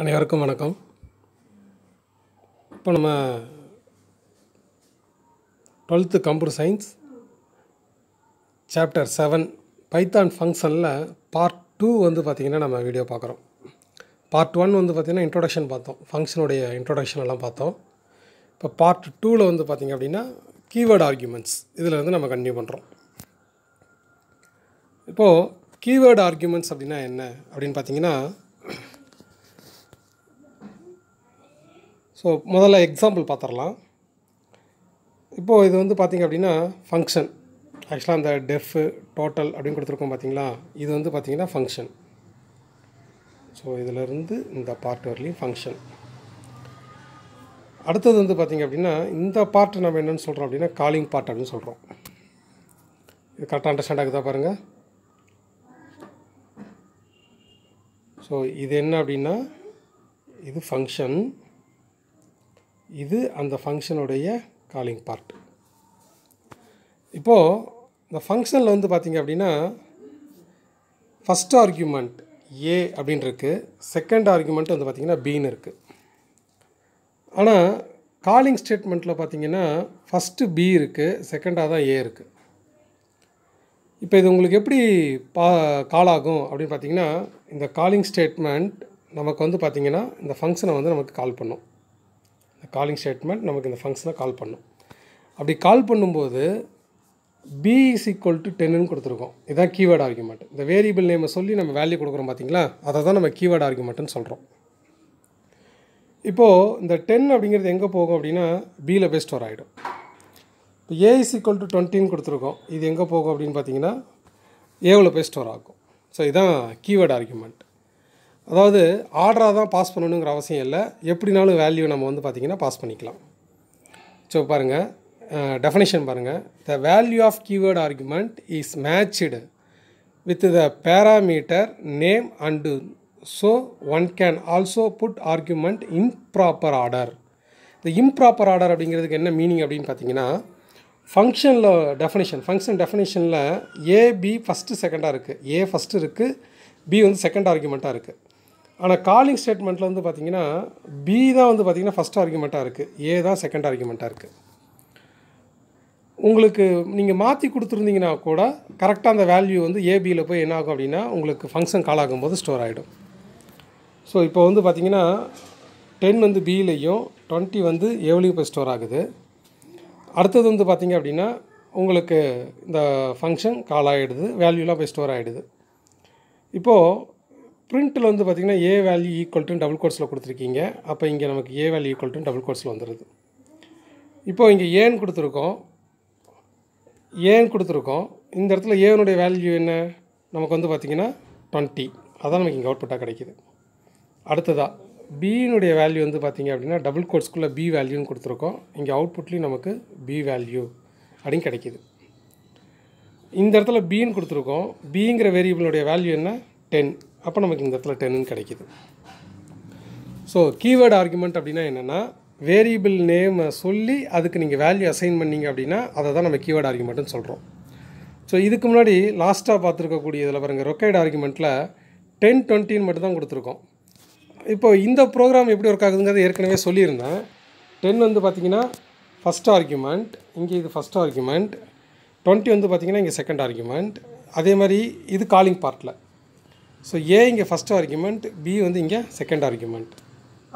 அனைவருக்கும் வணக்கம் இப்போ நம்ம twelfth computer science chapter seven Python ஃபங்க்ஷனில் பார்ட் டூ வந்து பார்த்திங்கன்னா நம்ம வீடியோ பார்க்குறோம் பார்ட் ஒன் வந்து பார்த்திங்கன்னா இன்ட்ரொடக்ஷன் பார்த்தோம் ஃபங்க்ஷனுடைய இன்ட்ரொடக்ஷன் எல்லாம் பார்த்தோம் இப்போ பார்ட் டூவில் வந்து பார்த்திங்க அப்படின்னா கீவேர்டு ஆர்கியூமெண்ட்ஸ் இதில் வந்து நம்ம கண்டினியூ பண்ணுறோம் இப்போது கீவேர்டு ஆர்கியூமெண்ட்ஸ் அப்படின்னா என்ன அப்படின்னு பார்த்திங்கன்னா ஸோ முதல்ல எக்ஸாம்பிள் பார்த்துடலாம் இப்போது இது வந்து பார்த்திங்க அப்படின்னா ஃபங்க்ஷன் ஆக்சுவலாக அந்த டெஃப்பு டோட்டல் அப்படின்னு கொடுத்துருக்கோம் பார்த்திங்களா இது வந்து பார்த்திங்கன்னா ஃபங்க்ஷன் ஸோ இதிலேருந்து இந்த பார்ட் வரலையும் ஃபங்க்ஷன் அடுத்தது வந்து பார்த்திங்க அப்படின்னா இந்த பார்ட் நம்ம என்னென்னு சொல்கிறோம் அப்படின்னா காலிங் பார்ட் அப்படின்னு சொல்கிறோம் இது கரெக்டாக அண்டர்ஸ்டாண்ட் ஆகுதா பாருங்கள் ஸோ இது என்ன அப்படின்னா இது ஃபங்க்ஷன் இது அந்த ஃபங்க்ஷனுடைய காலிங் பார்ட் இப்போது இந்த ஃபங்க்ஷனில் வந்து பார்த்திங்க அப்படின்னா ஃபஸ்ட் ஆர்கியூமெண்ட் ஏ அப்படின்னு இருக்குது செகண்ட் ஆர்கியூமெண்ட் வந்து பார்த்திங்கன்னா பின்னு இருக்குது ஆனால் காலிங் ஸ்டேட்மெண்ட்டில் பார்த்திங்கன்னா ஃபஸ்ட்டு பி இருக்குது செகண்டாக தான் ஏ இருக்குது இப்போ இது உங்களுக்கு எப்படி பா கால் ஆகும் அப்படின்னு பார்த்திங்கன்னா இந்த காலிங் ஸ்டேட்மெண்ட் நமக்கு வந்து பார்த்திங்கன்னா இந்த ஃபங்க்ஷனை வந்து நமக்கு கால் பண்ணும் காலிங் ஸ்டேட்மெண்ட் நமக்கு இந்த ஃபங்க்ஷனை கால் பண்ணும் அப்படி கால் பண்ணும்போது பி இஸ் ஈக்குவல் டு டென்னு கொடுத்துருக்கோம் இதுதான் கீவேர்ட் ஆர்குமெண்ட் இந்த வேரியபிள் நேமை சொல்லி நம்ம வேல்யூ கொடுக்குறோம் பார்த்தீங்களா அதை தான் நம்ம கீவேர்டு ஆர்குமெண்ட்டுன்னு சொல்கிறோம் இப்போது இந்த டென் அப்படிங்கிறது எங்கே போகும் அப்படின்னா பியில் போய் ஸ்டோர் ஆகிடும் இப்போ ஏ இஸ் ஈக்குவல் டு டுவெண்ட்டின்னு கொடுத்துருக்கோம் இது எங்கே போகும் அப்படின்னு பார்த்தீங்கன்னா ஏவில் போய் ஸ்டோர் ஆகும் ஸோ இதுதான் கீவேர்டு ஆர்குமெண்ட் அதாவது ஆர்டராக தான் பாஸ் பண்ணணுங்கிற அவசியம் இல்லை எப்படினாலும் வேல்யூ நம்ம வந்து பார்த்திங்கன்னா பாஸ் பண்ணிக்கலாம் ஸோ பாருங்கள் டெஃபனேஷன் பாருங்கள் the value of keyword argument is matched with the parameter name and so one can also put argument improper order இந்த இம்ப்ராப்பர் ஆர்டர் அப்படிங்கிறதுக்கு என்ன மீனிங் அப்படின்னு பார்த்தீங்கன்னா ஃபங்க்ஷனில் டெஃபனேஷன் ஃபங்க்ஷன் டெஃபனேஷனில் ஏ பி ஃபஸ்ட்டு செகண்டாக இருக்குது ஏ ஃபஸ்ட்டு இருக்குது பி வந்து செகண்ட் ஆர்குமெண்ட்டாக இருக்குது ஆனால் காலிங் ஸ்டேட்மெண்ட்டில் வந்து பார்த்திங்கன்னா பி தான் வந்து பார்த்திங்கன்னா ஃபஸ்ட் ஆர்குமெண்ட்டாக இருக்குது ஏ தான் செகண்ட் ஆர்குமெண்ட்டாக இருக்குது உங்களுக்கு நீங்கள் மாற்றி கொடுத்துருந்தீங்கன்னா கூட கரெக்டாக அந்த வேல்யூ வந்து ஏபியில் போய் என்ன ஆகும் அப்படின்னா உங்களுக்கு ஃபங்க்ஷன் கால் ஆகும்போது ஸ்டோர் ஆகிடும் ஸோ இப்போ வந்து பார்த்திங்கன்னா டென் வந்து பியிலையும் டுவெண்ட்டி வந்து ஏவிலையும் போய் ஸ்டோர் ஆகுது அடுத்தது வந்து பார்த்திங்க அப்படின்னா உங்களுக்கு இந்த ஃபங்க்ஷன் கால் ஆகிடுது வேல்யூலாம் போய் ஸ்டோர் ஆகிடுது இப்போது பிரிண்ட்டில் வந்து பார்த்திங்கன்னா A value equal to double கோர்ஸில் கொடுத்துருக்கீங்க அப்போ இங்கே நமக்கு A value equal to double கோர்ஸில் வந்துடுது இப்போ இங்கே ஏன்னு கொடுத்துருக்கோம் ஏன்னு கொடுத்துருக்கோம் இந்த இடத்துல ஏனுடைய வேல்யூ என்ன நமக்கு வந்து பார்த்திங்கன்னா டுவெண்ட்டி அதான் நமக்கு இங்கே அவுட்புட்டாக கிடைக்கிது அடுத்ததாக பீனுடைய வேல்யூ வந்து பார்த்திங்க அப்படின்னா டபுள் கோட்ஸ்க்குள்ளே பி வேல்யூன்னு கொடுத்துருக்கோம் இங்கே அவுட்புட்லேயும் நமக்கு பி வேல்யூ அப்படின்னு கிடைக்கிது இந்த இடத்துல பீன்னு கொடுத்துருக்கோம் பிங்கிற வேரியபிளுடைய வேல்யூ என்ன டென் அப்போ நமக்கு இந்த இடத்துல டென்னு கிடைக்கிது ஸோ கீவேர்டு ஆர்குமெண்ட் அப்படின்னா என்னென்னா வேரியபிள் நேமை சொல்லி அதுக்கு நீங்கள் வேல்யூ அசைன் பண்ணிங்க அப்படின்னா அதை தான் நம்ம கீவேர்டு ஆர்குமெண்ட்டுன்னு சொல்கிறோம் ஸோ இதுக்கு முன்னாடி லாஸ்ட்டாக பார்த்துருக்கக்கூடிய இதில் பாருங்கள் ரொக்கைடு ஆர்குமெண்ட்டில் டென் டுவெண்ட்டின்னு மட்டும் தான் கொடுத்துருக்கோம் இப்போ இந்த ப்ரோக்ராம் எப்படி ஒர்க் ஆகுதுங்கிறது ஏற்கனவே சொல்லியிருந்தேன் டென் வந்து பார்த்திங்கன்னா ஃபஸ்ட் ஆர்குமெண்ட் இங்கே இது ஃபஸ்ட் ஆர்குமெண்ட் டுவெண்ட்டி வந்து பார்த்திங்கன்னா இங்கே செகண்ட் ஆர்குமெண்ட் அதே மாதிரி இது காலிங் பார்ட்டில் ஸோ ஏ இங்கே ஃபஸ்ட் ஆர்குமெண்ட் பி வந்து இங்கே செகண்ட் ஆர்குமெண்ட்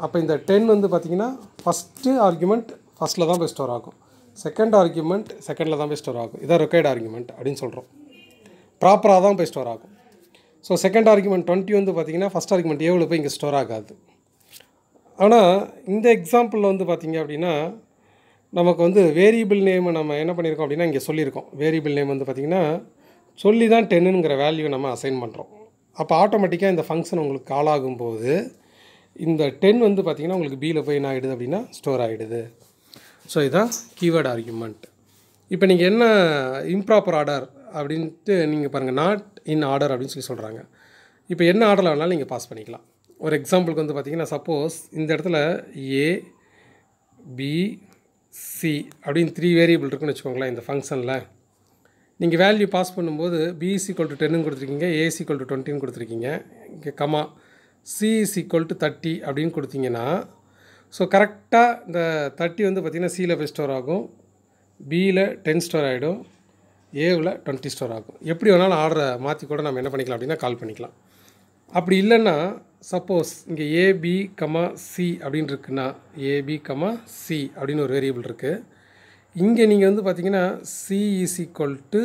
அப்போ இந்த டென் வந்து பார்த்திங்கன்னா ஃபஸ்ட்டு ஆர்குமெண்ட் ஃபஸ்ட்டில் தான் போய் ஸ்டோர் ஆகும் செகண்ட் ஆர்குமெண்ட் செகண்டில் தான் போய் ஸ்டோர் ஆகும் இதான் ரொக்கைட் ஆர்குமெண்ட் அப்படின்னு சொல்கிறோம் ப்ராப்பராக தான் போய் ஸ்டோர் ஆகும் ஸோ செகண்ட் ஆர்குமெண்ட் டுவெண்ட்டி வந்து பார்த்திங்கன்னா ஃபஸ்ட் ஆர்குமெண்ட் எவ்வளோ போய் இங்கே ஸ்டோர் ஆகாது ஆனால் இந்த எக்ஸாம்பிளில் வந்து பார்த்திங்க அப்படின்னா நமக்கு வந்து வேரியபிள் நேம் நம்ம என்ன பண்ணியிருக்கோம் அப்படின்னா இங்கே சொல்லியிருக்கோம் வேரியபிள் நேம் வந்து பார்த்திங்கன்னா சொல்லி தான் டென்னுங்கிற வேல்யூ நம்ம அசைன் பண்ணுறோம் அப்போ ஆட்டோமேட்டிக்காக இந்த ஃபங்க்ஷன் உங்களுக்கு கால் ஆகும்போது இந்த டென் வந்து பார்த்திங்கன்னா உங்களுக்கு பியில் போய் என்ன ஆகிடுது அப்படின்னா ஸ்டோர் ஆகிடுது ஸோ இதுதான் கீவேர்டு ஆர்கியூமெண்ட் இப்போ நீங்கள் என்ன இம்ப்ராப்பர் ஆர்டர் அப்படின்ட்டு நீங்கள் பாருங்கள் நாட் இன் ஆர்டர் அப்படின்னு சொல்லி சொல்கிறாங்க இப்போ என்ன ஆர்டரில் வேணாலும் நீங்கள் பாஸ் பண்ணிக்கலாம் ஒரு எக்ஸாம்பிளுக்கு வந்து பார்த்திங்கன்னா சப்போஸ் இந்த இடத்துல ஏ பி சி அப்படின்னு த்ரீ வேரியபிள் இருக்குன்னு வச்சுக்கோங்களேன் இந்த ஃபங்க்ஷனில் நீங்கள் வேல்யூ பாஸ் பண்ணும்போது பிஇசி ஈக்குவல் டு டென்னு கொடுத்துருக்கீங்க ஏசி ஈக்குவல் டு டுவெண்ட்டின்னு கொடுத்துருக்கீங்க இங்கே comma C is equal to thirty அப்படின்னு கொடுத்தீங்கன்னா ஸோ கரெக்டாக இந்த தேர்ட்டி வந்து பார்த்திங்கன்னா சியில் ஃபைவ் ஸ்டோர் ஆகும் பியில் டென் ஸ்டோர் ஆகிடும் ஏவில் டுவெண்ட்டி ஸ்டோர் ஆகும் எப்படி வேணாலும் ஆர்டரை மாற்றி கூட நம்ம என்ன பண்ணிக்கலாம் அப்படின்னா கால் பண்ணிக்கலாம் அப்படி இல்லைன்னா சப்போஸ் இங்கே ஏபி கமா சி அப்படின்னு இருக்குன்னா ஏபி கமா சி அப்படின்னு ஒரு வேரியபிள் இருக்குது இங்கே நீங்கள் வந்து பார்த்தீங்கன்னா C is equal to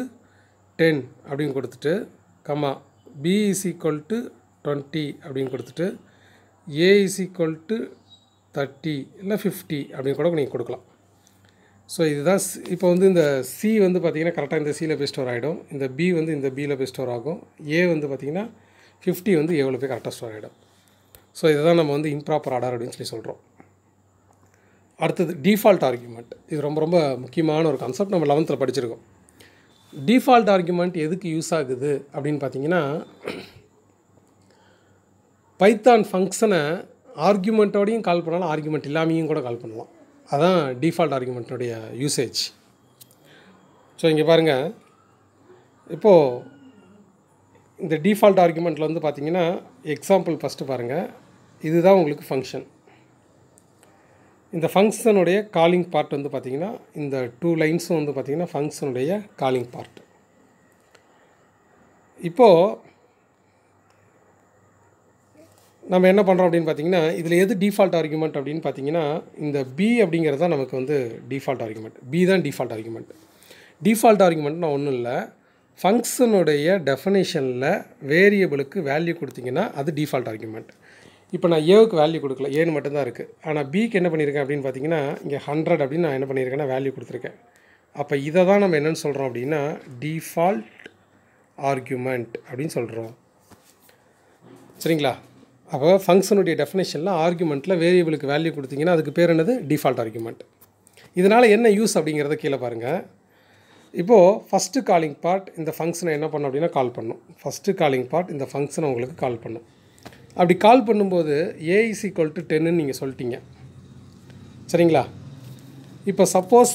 ten அப்படின்னு கொடுத்துட்டு comma B is equal to twenty அப்படின்னு கொடுத்துட்டு A is equal to thirty இல்லை ஃபிஃப்டி அப்படின்னு கூட நீங்கள் கொடுக்கலாம் ஸோ இதுதான் இப்போ வந்து இந்த சி வந்து பார்த்திங்கன்னா கரெக்டாக இந்த சியில் பெஸ்ட் ஸ்டோர் ஆகிடும் இந்த பி வந்து இந்த பியில் பெஸ்ட் ஸ்டோர் ஆகும் ஏ வந்து பார்த்திங்கன்னா ஃபிஃப்டி வந்து எவ்வளோ போய் கரெக்டாக ஸ்டோர் ஆகிடும் ஸோ இதுதான் நம்ம வந்து இம்ப்ராப்பர் ஆர்டர் அப்படின்னு சொல்லி சொல்கிறோம் அடுத்தது டிஃபால்ட் ஆர்கியூமெண்ட் இது ரொம்ப ரொம்ப முக்கியமான ஒரு கான்செப்ட் நம்ம லெவன்த்தில் படிச்சிருக்கோம் டிஃபால்ட் ஆர்கியூமெண்ட் எதுக்கு யூஸ் ஆகுது அப்படின்னு பார்த்தீங்கன்னா பைத்தான் ஃபங்க்ஷனை ஆர்கியூமெண்ட்டோடையும் கால் பண்ணலாம் ஆர்கியூமெண்ட் இல்லாமையும் கூட கால் பண்ணலாம் அதான் டிஃபால்ட் ஆர்கியூமெண்ட்டோடைய யூசேஜ் ஸோ இங்கே பாருங்கள் இப்போது இந்த டிஃபால்ட் ஆர்கியூமெண்ட்டில் வந்து பார்த்தீங்கன்னா எக்ஸாம்பிள் ஃபஸ்ட்டு பாருங்கள் இதுதான் உங்களுக்கு ஃபங்க்ஷன் இந்த ஃபங்க்ஷனுடைய காலிங் பார்ட் வந்து பார்த்திங்கன்னா இந்த டூ லைன்ஸும் வந்து பார்த்திங்கன்னா ஃபங்க்ஷனுடைய காலிங் பார்ட் இப்போது நம்ம என்ன பண்ணுறோம் அப்படின்னு பார்த்திங்கன்னா இதில் எது டிஃபால்ட் ஆர்குமெண்ட் அப்படின்னு பார்த்தீங்கன்னா இந்த பி அப்படிங்கிறது தான் நமக்கு வந்து டிஃபால்ட் ஆர்குமெண்ட் பி தான் டிஃபால்ட் ஆர்குமெண்ட் டிஃபால்ட் ஆர்குமெண்ட்னா ஒன்றும் இல்லை ஃபங்க்ஷனுடைய டெஃபனேஷனில் வேரியபிளுக்கு வேல்யூ கொடுத்திங்கன்னா அது டிஃபால்ட் ஆர்குமெண்ட் இப்போ நான் ஏவுக்கு வேல்யூ கொடுக்கல ஏன்னு மட்டும்தான் இருக்குது ஆனால் பிக்கு என்ன பண்ணியிருக்கேன் அப்படின்னு பார்த்தீங்கன்னா இங்கே ஹண்ட்ரட் அப்படின்னு நான் என்ன பண்ணியிருக்கேன்னா வேல்யூ கொடுத்துருக்கேன் அப்போ இதை தான் நம்ம என்னென்னு சொல்கிறோம் அப்படின்னா டிஃபால்ட் ஆர்கியூமெண்ட் அப்படின்னு சொல்கிறோம் சரிங்களா அப்போ ஃபங்க்ஷனுடைய டெஃபினேஷனில் ஆர்கியூமெண்ட்டில் வேரியபிளுக்கு வேல்யூ கொடுத்தீங்கன்னா அதுக்கு பேர் என்னது டிஃபால்ட் ஆர்கியூமெண்ட் இதனால் என்ன யூஸ் அப்படிங்கிறத கீழே பாருங்கள் இப்போது ஃபஸ்ட்டு காலிங் பார்ட் இந்த ஃபங்க்ஷனை என்ன பண்ணும் அப்படின்னா கால் பண்ணும் ஃபஸ்ட்டு காலிங் பார்ட் இந்த ஃபங்க்ஷனை உங்களுக்கு கால் பண்ணும் அப்படி கால் பண்ணும்போது ஏஇசி ஈக்குவல் டு டென்னு நீங்கள் சொல்லிட்டீங்க சரிங்களா இப்போ சப்போஸ்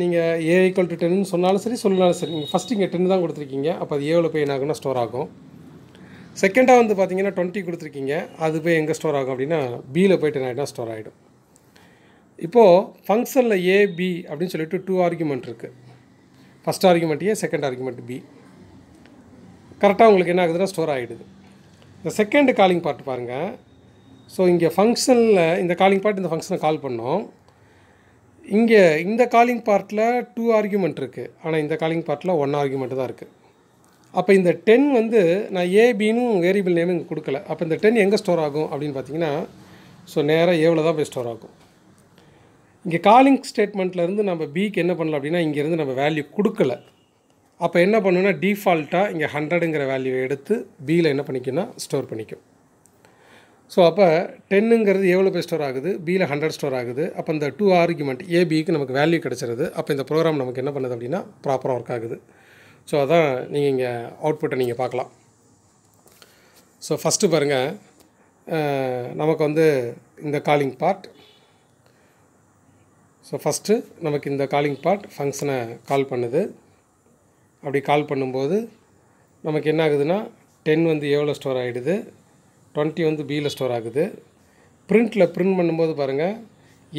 நீங்கள் ஏ ஈக்குவல் டு டென்னு சொன்னாலும் சரி சொன்னாலும் சரி நீங்கள் ஃபஸ்ட்டு இங்கே டென்னு தான் கொடுத்துருக்கீங்க அப்போ அது ஏவில் போய் என்ன ஸ்டோர் ஆகும் செகண்டாக வந்து பார்த்தீங்கன்னா டுவெண்ட்டி கொடுத்துருக்கீங்க அது போய் எங்கே ஸ்டோர் ஆகும் அப்படின்னா பியில் போய் டென் ஆகிட்டா ஸ்டோர் ஆகிடும் இப்போது ஃபங்க்ஷனில் ஏ பி அப்படின்னு சொல்லிட்டு டூ ஆர்குமெண்ட் இருக்குது first argument A second argument B கரெக்டாக உங்களுக்கு என்ன ஆகுதுன்னா ஸ்டோர் ஆகிடுது இந்த செகண்டு காலிங் பார்ட் பாருங்கள் ஸோ இங்கே ஃபங்க்ஷனில் இந்த காலிங் பார்ட் இந்த ஃபங்க்ஷனை கால் பண்ணோம் இங்கே இந்த காலிங் பார்ட்டில் டூ ஆர்கியூமெண்ட் இருக்குது ஆனால் இந்த காலிங் பார்ட்டில் ஒன் ஆர்கியூமெண்ட் தான் இருக்குது அப்போ இந்த டென் வந்து நான் ஏபின்னு வேரியபிள் நேம் இங்கே கொடுக்கல அப்போ இந்த டென் எங்கே ஸ்டோர் ஆகும் அப்படின்னு பார்த்தீங்கன்னா ஸோ நேராக ஏவில் தான் போய் ஸ்டோர் ஆகும் இங்கே காலிங் ஸ்டேட்மெண்ட்லேருந்து நம்ம பிக்கு என்ன பண்ணலாம் அப்படின்னா இங்கேருந்து நம்ம வேல்யூ கொடுக்கல அப்போ என்ன பண்ணுன்னா டிஃபால்ட்டாக இங்கே ஹண்ட்ரடுங்கிற வேல்யூவை எடுத்து பியில் என்ன பண்ணிக்கணும்னா ஸ்டோர் பண்ணிக்கும் ஸோ அப்போ டென்னுங்கிறது எவ்வளோ பேர் ஸ்டோர் ஆகுது பியில் ஹண்ட்ரட் ஸ்டோர் ஆகுது அப்போ இந்த டூ ஆர்குமெண்ட் ஏபிக்கு நமக்கு வேல்யூ கிடச்சிருது அப்போ இந்த ப்ரோக்ராம் நமக்கு என்ன பண்ணுது அப்படின்னா ப்ராப்பராக ஒர்க் ஆகுது ஸோ அதான் நீங்கள் இங்கே அவுட்புட்டை நீங்கள் பார்க்கலாம் ஸோ ஃபஸ்ட்டு பாருங்கள் நமக்கு வந்து இந்த காலிங் பார்ட் ஸோ ஃபஸ்ட்டு நமக்கு இந்த காலிங் பார்ட் ஃபங்க்ஷனை கால் பண்ணுது அப்படி கால் பண்ணும்போது நமக்கு என்ன ஆகுதுன்னா டென் வந்து ஏவில் ஸ்டோர் ஆகிடுது டுவெண்ட்டி வந்து பியில் ஸ்டோர் ஆகுது ப்ரிண்ட்டில் ப்ரிண்ட் பண்ணும்போது பாருங்கள்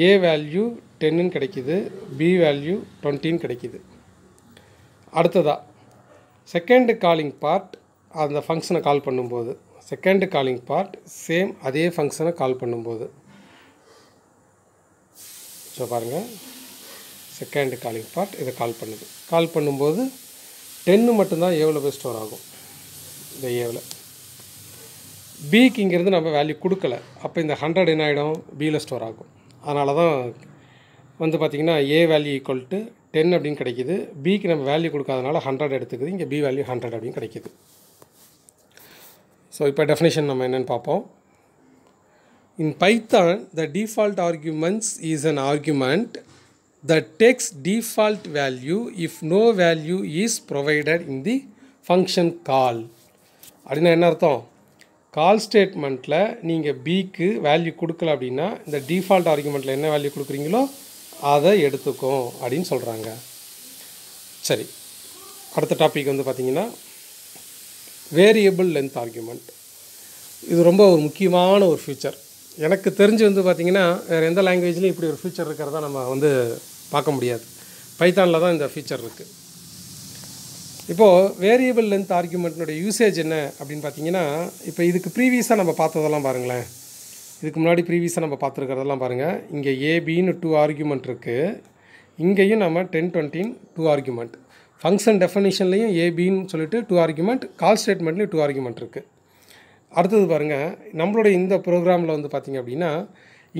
ஏ வேல்யூ டென்னுன்னு கிடைக்கிது பி வேல்யூ டுவெண்ட்டின்னு கிடைக்கிது அடுத்ததாக செகண்டு காலிங் பார்ட் அந்த ஃபங்க்ஷனை கால் பண்ணும்போது செகண்டு காலிங் பார்ட் சேம் அதே ஃபங்க்ஷனை கால் பண்ணும்போது ஸோ பாருங்கள் செகண்டு காலிங் பார்ட் இதை கால் பண்ணுது கால் பண்ணும்போது டென்னு மட்டும்தான் ஏவில் போய் ஸ்டோர் ஆகும் இந்த ஏவில் பிக்கு இங்கேருந்து நம்ம வேல்யூ கொடுக்கல அப்போ இந்த ஹண்ட்ரட் என்ன ஆகிடும் பியில் ஸ்டோர் ஆகும் அதனால தான் வந்து பார்த்திங்கன்னா A value equal to ten அப்படின்னு கிடைக்கிது பிக்கு நம்ம வேல்யூ கொடுக்காதனால ஹண்ட்ரட் எடுத்துக்குது இங்கே பி வேல்யூ ஹண்ட்ரட் அப்படின்னு கிடைக்கிது ஸோ இப்போ டெஃபினேஷன் நம்ம என்னென்னு பார்ப்போம் in Python the default arguments is an argument that takes default value if no value is provided in the function call அப்படின்னா என்ன அர்த்தம் கால் ஸ்டேட்மெண்ட்டில் நீங்கள் பிக்கு வேல்யூ கொடுக்கல அப்படின்னா இந்த டிஃபால்ட் ஆர்குமெண்ட்டில் என்ன வேல்யூ கொடுக்குறீங்களோ அதை எடுத்துக்கும் அப்படின்னு சொல்கிறாங்க சரி அடுத்த டாபிக் வந்து பார்த்திங்கன்னா வேரியபிள் லென்த் ஆர்குமெண்ட் இது ரொம்ப ஒரு முக்கியமான ஒரு ஃபியூச்சர் எனக்கு தெரிஞ்சு வந்து பார்த்திங்கன்னா வேறு எந்த லாங்குவேஜ்லையும் இப்படி ஒரு ஃபியூச்சர் இருக்கிறதா நம்ம வந்து பார்க்க முடியாது பைத்தானில் தான் இந்த ஃபீச்சர் இருக்குது இப்போது வேரியபிள் லென்த் ஆர்குமெண்ட்னுடைய யூசேஜ் என்ன அப்படின்னு பார்த்தீங்கன்னா இப்போ இதுக்கு ப்ரீவியஸாக நம்ம பார்த்ததெல்லாம் பாருங்களேன் இதுக்கு முன்னாடி ப்ரீவியஸாக நம்ம பார்த்துருக்கிறதெல்லாம் பாருங்கள் இங்கே ஏபின்னு டூ ஆர்குமெண்ட் இருக்குது இங்கேயும் நம்ம டென் டுவெண்ட்டின் டூ ஆர்குமெண்ட் ஃபங்க்ஷன் டெஃபனிஷன்லேயும் ஏபின்னு சொல்லிட்டு டூ ஆர்குமெண்ட் கால் ஸ்டேட்மெண்ட்லேயும் டூ ஆர்குமெண்ட் இருக்குது அடுத்தது பாருங்கள் நம்மளுடைய இந்த ப்ரோக்ராமில் வந்து பார்த்திங்க அப்படின்னா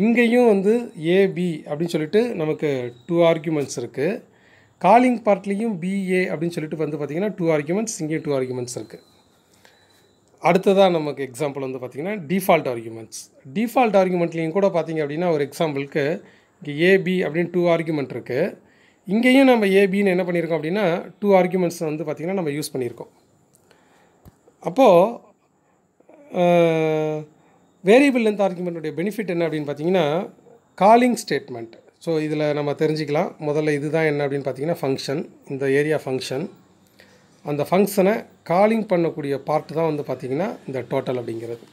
இங்கேயும் வந்து ஏபி அப்படின்னு சொல்லிட்டு நமக்கு டூ ஆர்குமெண்ட்ஸ் இருக்குது காலிங் பார்ட்லேயும் பிஏ அப்படின்னு சொல்லிட்டு வந்து பார்த்திங்கன்னா டூ ஆர்குமெண்ட்ஸ் இங்கேயும் டூ ஆர்குமெண்ட்ஸ் இருக்குது அடுத்ததாக நமக்கு எக்ஸாம்பிள் வந்து பார்த்திங்கன்னா டிஃபால்ட் ஆர்குமெண்ட்ஸ் டிஃபால்ட் ஆர்குமெண்ட்லேயும் கூட பார்த்திங்க அப்படின்னா ஒரு எக்ஸாம்பிளுக்கு இங்கே ஏபி அப்படின்னு டூ ஆர்குமெண்ட் இருக்குது இங்கேயும் நம்ம ஏபின்னு என்ன பண்ணியிருக்கோம் அப்படின்னா டூ ஆர்குமெண்ட்ஸ் வந்து பார்த்திங்கன்னா நம்ம யூஸ் பண்ணியிருக்கோம் அப்போது வேரியபிள் லென்த் ஆர்குமெண்ட்டுடைய பெனிஃபிட் என்ன அப்படின்னு பார்த்தீங்கன்னா காலிங் ஸ்டேட்மெண்ட் ஸோ இதில் நம்ம தெரிஞ்சுக்கலாம் முதல்ல இது தான் என்ன அப்படின்னு பார்த்தீங்கன்னா ஃபங்க்ஷன் இந்த ஏரியா ஃபங்க்ஷன் அந்த ஃபங்க்ஷனை காலிங் பண்ணக்கூடிய பார்ட் தான் வந்து பார்த்திங்கன்னா இந்த டோட்டல் அப்படிங்கிறது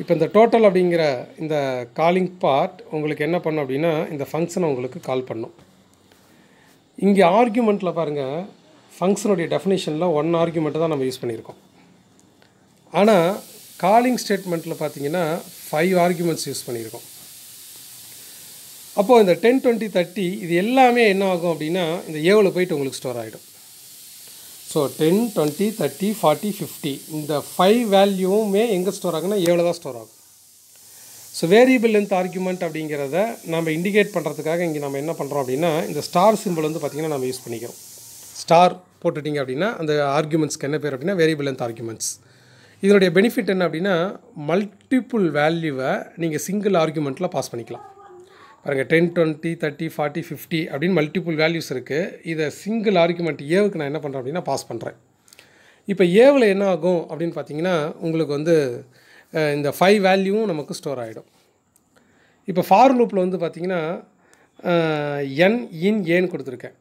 இப்போ இந்த டோட்டல் அப்படிங்கிற இந்த காலிங் பார்ட் உங்களுக்கு என்ன பண்ணும் அப்படின்னா இந்த ஃபங்க்ஷனை உங்களுக்கு கால் பண்ணும் இங்கே ஆர்கியூமெண்ட்டில் பாருங்கள் ஃபங்க்ஷனுடைய டெஃபினேஷனில் ஒன் ஆர்கியூமெண்ட்டு தான் நம்ம யூஸ் பண்ணியிருக்கோம் ஆனால் காலிங் ஸ்டேட்மெண்ட்டில் பார்த்தீங்கன்னா ஃபைவ் ஆர்குமெண்ட்ஸ் யூஸ் பண்ணியிருக்கோம் அப்போது இந்த டென் டுவெண்ட்டி தேர்ட்டி இது எல்லாமே என்ன ஆகும் அப்படின்னா இந்த ஏவில் போயிட்டு உங்களுக்கு ஸ்டோர் ஆகிடும் so ten twenty thirty forty fifty இந்த ஃபைவ் வேல்யூவுமே எங்கே ஸ்டோர் ஆகுன்னா ஏவில் தான் ஸ்டோர் ஆகும் ஸோ வேரியபிள் லென்த் ஆர்குமெண்ட் அப்படிங்கிறத நம்ம இண்டிகேட் பண்ணுறதுக்காக இங்கே நம்ம என்ன பண்ணுறோம் அப்படின்னா இந்த ஸ்டார் சிம்பிள் வந்து பார்த்திங்கன்னா நம்ம யூஸ் பண்ணிக்கிறோம் ஸ்டார் போட்டுட்டிங்க அப்படின்னா அந்த ஆர்குமெண்ட்ஸ்க்கு என்ன பேர் அப்படின்னா வேரியபிள் லென்த் ஆர்குமெண்ட்ஸ் இதனுடைய பெனிஃபிட் என்ன அப்படின்னா மல்டிப்புள் வேல்யூவை நீங்கள் சிங்கிள் ஆர்குமெண்ட்டில் பாஸ் பண்ணிக்கலாம் பாருங்கள் ten twenty thirty forty fifty அப்படின்னு மல்டிப்புள் வேல்யூஸ் இருக்குது இதை சிங்கிள் ஆர்குமெண்ட் ஏவுக்கு நான் என்ன பண்ணுறேன் அப்படின்னா பாஸ் பண்ணுறேன் இப்போ ஏவில் என்ன ஆகும் அப்படின்னு பார்த்தீங்கன்னா உங்களுக்கு வந்து இந்த ஃபைவ் வேல்யூவும் நமக்கு ஸ்டோர் ஆகிடும் இப்போ ஃபார் லூப்பில் வந்து பார்த்திங்கன்னா என் இன் ஏன்னு கொடுத்துருக்கேன்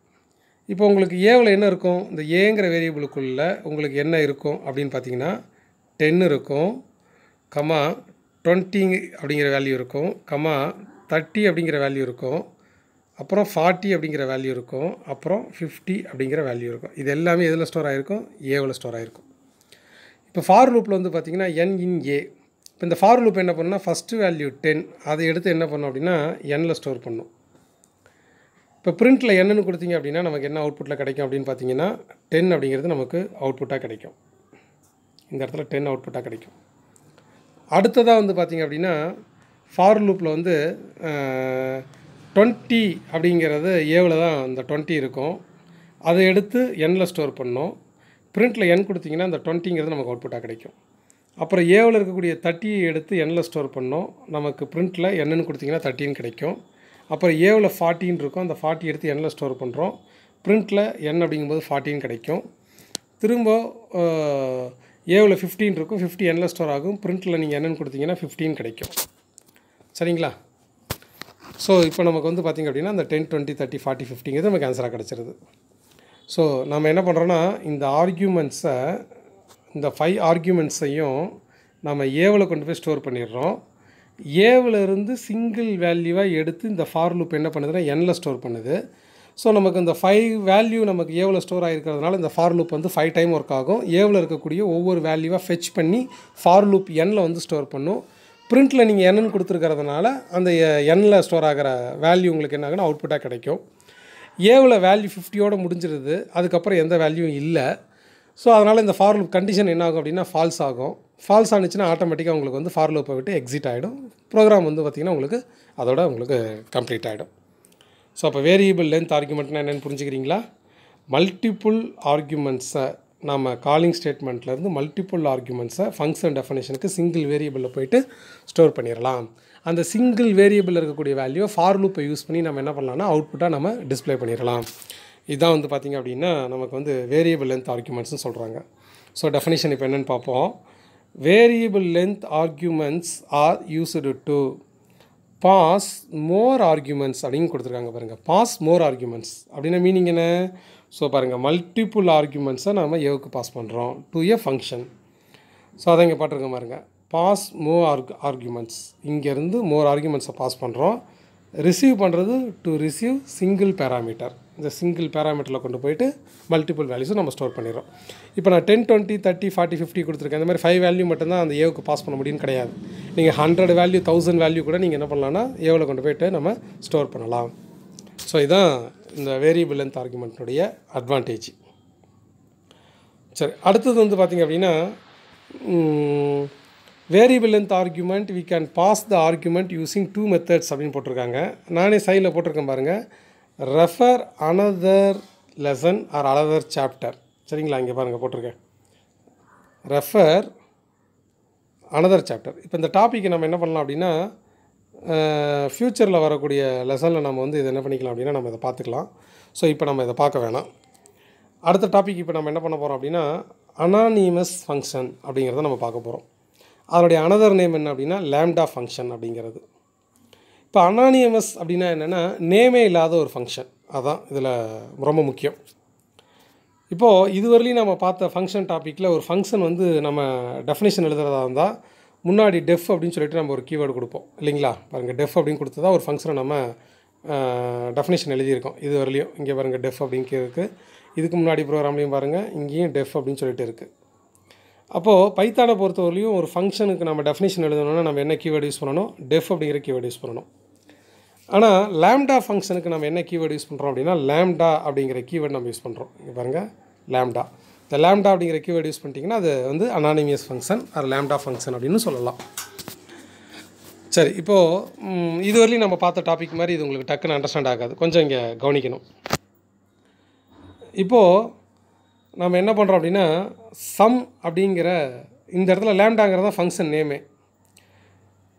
இப்போ உங்களுக்கு ஏவில் என்ன இருக்கும் இந்த ஏங்கிற வேரியபிளுக்குள்ளே உங்களுக்கு என்ன இருக்கும் அப்படின்னு பார்த்தீங்கன்னா டென் இருக்கும் கமா டுவெண்ட்டி அப்படிங்கிற வேல்யூ இருக்கும் கமா தேர்ட்டி அப்படிங்கிற வேல்யூ இருக்கும் அப்புறம் ஃபார்ட்டி அப்படிங்கிற வேல்யூ இருக்கும் அப்புறம் ஃபிஃப்டி அப்படிங்கிற வேல்யூ இருக்கும் இது எல்லாமே எதில் ஸ்டோர் ஆகிருக்கும் ஏவில் ஸ்டோர் ஆகிருக்கும் இப்போ ஃபார் லூப்பில் வந்து பார்த்திங்கன்னா என் இன் ஏ இப்போ இந்த ஃபார் லூப் என்ன பண்ணால் ஃபஸ்ட்டு வேல்யூ டென் அதை எடுத்து என்ன பண்ணோம் அப்படின்னா எண்ணில் ஸ்டோர் பண்ணும் இப்போ ப்ரிண்ட்டில் என்னென்னு கொடுத்தீங்க அப்படின்னா நமக்கு என்ன அவுட்புட்டில் கிடைக்கும் அப்படின்னு பார்த்தீங்கன்னா டென் அப்படிங்கிறது நமக்கு அவுட்புட்டாக கிடைக்கும் இந்த இடத்துல டென் அவுட்புட்டாக கிடைக்கும் அடுத்ததாக வந்து பார்த்திங்க அப்படின்னா ஃபார் லூப்பில் வந்து டுவெண்ட்டி அப்படிங்கிறது ஏவில் தான் அந்த டுவெண்ட்டி இருக்கும் அதை எடுத்து எண்ணில் ஸ்டோர் பண்ணோம் பிரிண்டில் எண் கொடுத்திங்கன்னா அந்த டுவெண்ட்டிங்கிறது நமக்கு அவுட்புட்டாக கிடைக்கும் அப்புறம் ஏவில் இருக்கக்கூடிய தேர்ட்டியை எடுத்து எண்ணில் ஸ்டோர் பண்ணோம் நமக்கு ப்ரிண்ட்டில் எண்ணுன்னு கொடுத்திங்கன்னா தேர்ட்டின்னு கிடைக்கும் அப்புறம் ஏவில் ஃபார்ட்டின்னு இருக்கும் அந்த ஃபார்ட்டி எடுத்து எண்ணில் ஸ்டோர் பண்ணுறோம் ப்ரிண்ட்டில் எண் அப்படிங்கும்போது ஃபார்ட்டின்னு கிடைக்கும் திரும்ப ஏவில் ஃபிஃப்டின் இருக்கும் ஃபிஃப்டி எண்ணில் ஸ்டோர் ஆகும் ப்ரிண்ட்டில் நீங்கள் என்னென்னு கொடுத்தீங்கன்னா ஃபிஃப்டின் கிடைக்கும் சரிங்களா ஸோ இப்போ நமக்கு வந்து பார்த்திங்க அப்படின்னா அந்த டென் டுவெண்ட்டி தேர்ட்டி ஃபார்ட்டி ஃபிஃப்டிங்கிறது நமக்கு ஆன்சராக கிடச்சிருது ஸோ நம்ம என்ன பண்ணுறோன்னா இந்த ஆர்கியூமெண்ட்ஸை இந்த ஃபைவ் ஆர்கியூமெண்ட்ஸையும் நம்ம ஏவில் கொண்டு போய் ஸ்டோர் பண்ணிடுறோம் ஏவில் இருந்து சிங்கிள் வேல்யூவாக எடுத்து இந்த ஃபார் லூப் என்ன பண்ணுதுன்னா எண்ணில் ஸ்டோர் பண்ணுது ஸோ நமக்கு இந்த ஃபைவ் வேல்யூ நமக்கு ஏவில் ஸ்டோர் ஆகிருக்கிறதுனால இந்த ஃபார் லூப் வந்து ஃபைவ் டைம் ஒர்க் ஆகும் ஏவில் இருக்கக்கூடிய ஒவ்வொரு வேல்யூவாக ஃபெச் பண்ணி ஃபார் லூப் எண்ணில் வந்து ஸ்டோர் பண்ணும் பிரிண்ட்டில் நீங்கள் என்னன்னு கொடுத்துருக்கிறதுனால அந்த எண்ணில் ஸ்டோர் ஆகிற வேல்யூ உங்களுக்கு என்ன ஆகுனா அவுட்புட்டாக கிடைக்கும் ஏவில் வேல்யூ ஃபிஃப்டியோடு முடிஞ்சிருது அதுக்கப்புறம் எந்த வேல்யூவும் இல்லை ஸோ அதனால் இந்த ஃபார் லூப் கண்டிஷன் என்ன ஆகும் அப்படின்னா ஃபால்ஸ் ஆகும் ஃபால்ஸ் ஆனிச்சுன்னா ஆட்டோமேட்டிக்காக உங்களுக்கு வந்து ஃபார் லூப்பை விட்டு எக்ஸிட் ஆகிடும் ப்ரோக்ராம் வந்து பார்த்திங்கன்னா உங்களுக்கு அதோட உங்களுக்கு கம்ப்ளீட் ஆகிடும் ஸோ அப்போ வேரியபிள் லென்த் ஆர்குமெண்ட்னா என்னென்னு புரிஞ்சுக்கிறீங்களா மல்டிப்புள் ஆர்குமெண்ட்ஸை நம்ம காலிங் ஸ்டேட்மெண்ட்லேருந்து மல்டிப்புள் ஆர்குமெண்ட்ஸை ஃபங்க்ஷன் டெஃபனேஷனுக்கு சிங்கிள் வேரியபிளில் போயிட்டு ஸ்டோர் பண்ணிடலாம் அந்த சிங்கிள் வேரியபிளில் இருக்கக்கூடிய வேல்யூ ஃபார் லூப்பை யூஸ் பண்ணி நம்ம என்ன பண்ணலாம்னா அவுட்புட்டாக நம்ம டிஸ்பிளே பண்ணிடலாம் இதுதான் வந்து பார்த்திங்க அப்படின்னா நமக்கு வந்து வேரியபிள் லென்த் ஆர்குமெண்ட்ஸ்னு சொல்கிறாங்க ஸோ டெஃபனேஷன் இப்போ என்னென்னு பார்ப்போம் variable length arguments are used to pass more arguments அப்படின்னு கொடுத்துருக்காங்க பாருங்கள் பாஸ் மோர் ஆர்கியூமெண்ட்ஸ் அப்படின்னா மீனிங் என்ன ஸோ பாருங்கள் மல்டிப்புள் ஆர்கியூமெண்ட்ஸை நாம் ஏவுக்கு பாஸ் பண்ணுறோம் டு ஏ ஃபங்க்ஷன் ஸோ அதை இங்கே பாட்டுருக்க பாருங்க பாஸ் மோர் ஆர்க் ஆர்கியூமெண்ட்ஸ் இங்கேருந்து மோர் ஆர்கியூமெண்ட்ஸை பாஸ் பண்ணுறோம் ரிசீவ் பண்ணுறது டு ரிசீவ் சிங்கிள் பேராமீட்டர் இந்த சிங்கிள் பேராமீட்டரில் கொண்டு போயிட்டு மல்டிபிள் வேல்யூஸும் நம்ம ஸ்டோர் பண்ணிடுறோம் இப்போ நான் ten twenty thirty forty fifty கொடுத்துருக்கேன் இந்த மாதிரி ஃபைவ் வேல்யூ மட்டும்தான் அந்த ஏவுக்கு பாஸ் பண்ண முடியும்னு கிடையாது நீங்கள் ஹண்ட்ரட் வேல்யூ தௌசண்ட் வேல்யூ கூட நீங்கள் என்ன பண்ணலாம்னா ஏவில் கொண்டு போயிட்டு நம்ம ஸ்டோர் பண்ணலாம் ஸோ இதுதான் இந்த வேரியபிள் லென்த் ஆர்குமெண்ட்னுடைய அட்வான்டேஜ் சரி அடுத்தது வந்து பார்த்திங்க அப்படின்னா variable length argument we can pass the argument using two methods அப்படின்னு போட்டிருக்காங்க நானே சைடில் போட்டிருக்கேன் பாருங்கள் refer another lesson or another chapter சரிங்களா இங்கே பாருங்கள் போட்டிருக்கேன் ரெஃபர் அனதர் சாப்டர் இப்போ இந்த டாப்பிக்கை நம்ம என்ன பண்ணலாம் அப்படின்னா ஃப்யூச்சரில் வரக்கூடிய லெசனில் நம்ம வந்து இதை என்ன பண்ணிக்கலாம் அப்படின்னா நம்ம இதை பார்த்துக்கலாம் ஸோ இப்போ நம்ம இதை பார்க்க வேணாம் அடுத்த டாபிக் இப்போ நம்ம என்ன பண்ண போகிறோம் அப்படின்னா அனானிமஸ் ஃபங்க்ஷன் அப்படிங்கிறத நம்ம பார்க்க போகிறோம் அதனுடைய அனதர் நேம் என்ன அப்படின்னா லேம்டா ஃபங்க்ஷன் அப்படிங்கிறது இப்போ அனானியமஸ் அப்படின்னா என்னென்னா நேமே இல்லாத ஒரு ஃபங்க்ஷன் அதுதான் இதில் ரொம்ப முக்கியம் இப்போது இதுவரையிலையும் நம்ம பார்த்த ஃபங்க்ஷன் டாப்பிக்கில் ஒரு ஃபங்க்ஷன் வந்து நம்ம டெஃபினேஷன் எழுதுகிறதா இருந்தால் முன்னாடி டெஃப் அப்படின்னு சொல்லிட்டு நம்ம ஒரு கீவேர்டு கொடுப்போம் இல்லைங்களா பாருங்கள் டெஃப் அப்படின்னு கொடுத்து தான் ஒரு ஃபங்க்ஷனை நம்ம டெஃபினேஷன் எழுதியிருக்கோம் இது வரலையும் இங்கே பாருங்கள் டெஃப் அப்படின்னு இருக்குது இதுக்கு முன்னாடி ப்ரோக்ராம்லேயும் பாருங்கள் இங்கேயும் டெஃப் அப்படின்னு சொல்லிட்டு இருக்குது அப்போது பைத்தானை பொறுத்தவரையிலையும் ஒரு ஃபங்க்ஷனுக்கு நம்ம டெஃபினேஷன் எழுதணும்னா நம்ம என்ன கீவேர்டு யூஸ் பண்ணணும் டெஃப் அப்படிங்கிற கீவேர்டு யூஸ் பண்ணணும் ஆனால் லேம்டா ஃபங்க்ஷனுக்கு நம்ம என்ன கீவேர்டு யூஸ் பண்ணுறோம் அப்படின்னா லேம்டா அப்படிங்கிற கீவேர்டு நம்ம யூஸ் பண்ணுறோம் இங்கே பாருங்கள் லேம்டா இந்த லேம்டா அப்படிங்கிற கீவேர்டு யூஸ் பண்ணிட்டிங்கன்னா அது வந்து அனானிமியஸ் ஃபங்க்ஷன் அது லேம்டா ஃபங்க்ஷன் அப்படின்னு சொல்லலாம் சரி இப்போது இதுவரையும் நம்ம பார்த்த டாபிக் மாதிரி இது உங்களுக்கு டக்குன்னு அண்டர்ஸ்டாண்ட் ஆகாது கொஞ்சம் இங்கே கவனிக்கணும் இப்போது நம்ம என்ன பண்ணுறோம் அப்படின்னா சம் அப்படிங்கிற இந்த இடத்துல லேம்டாங்கிறது தான் ஃபங்க்ஷன் நேமே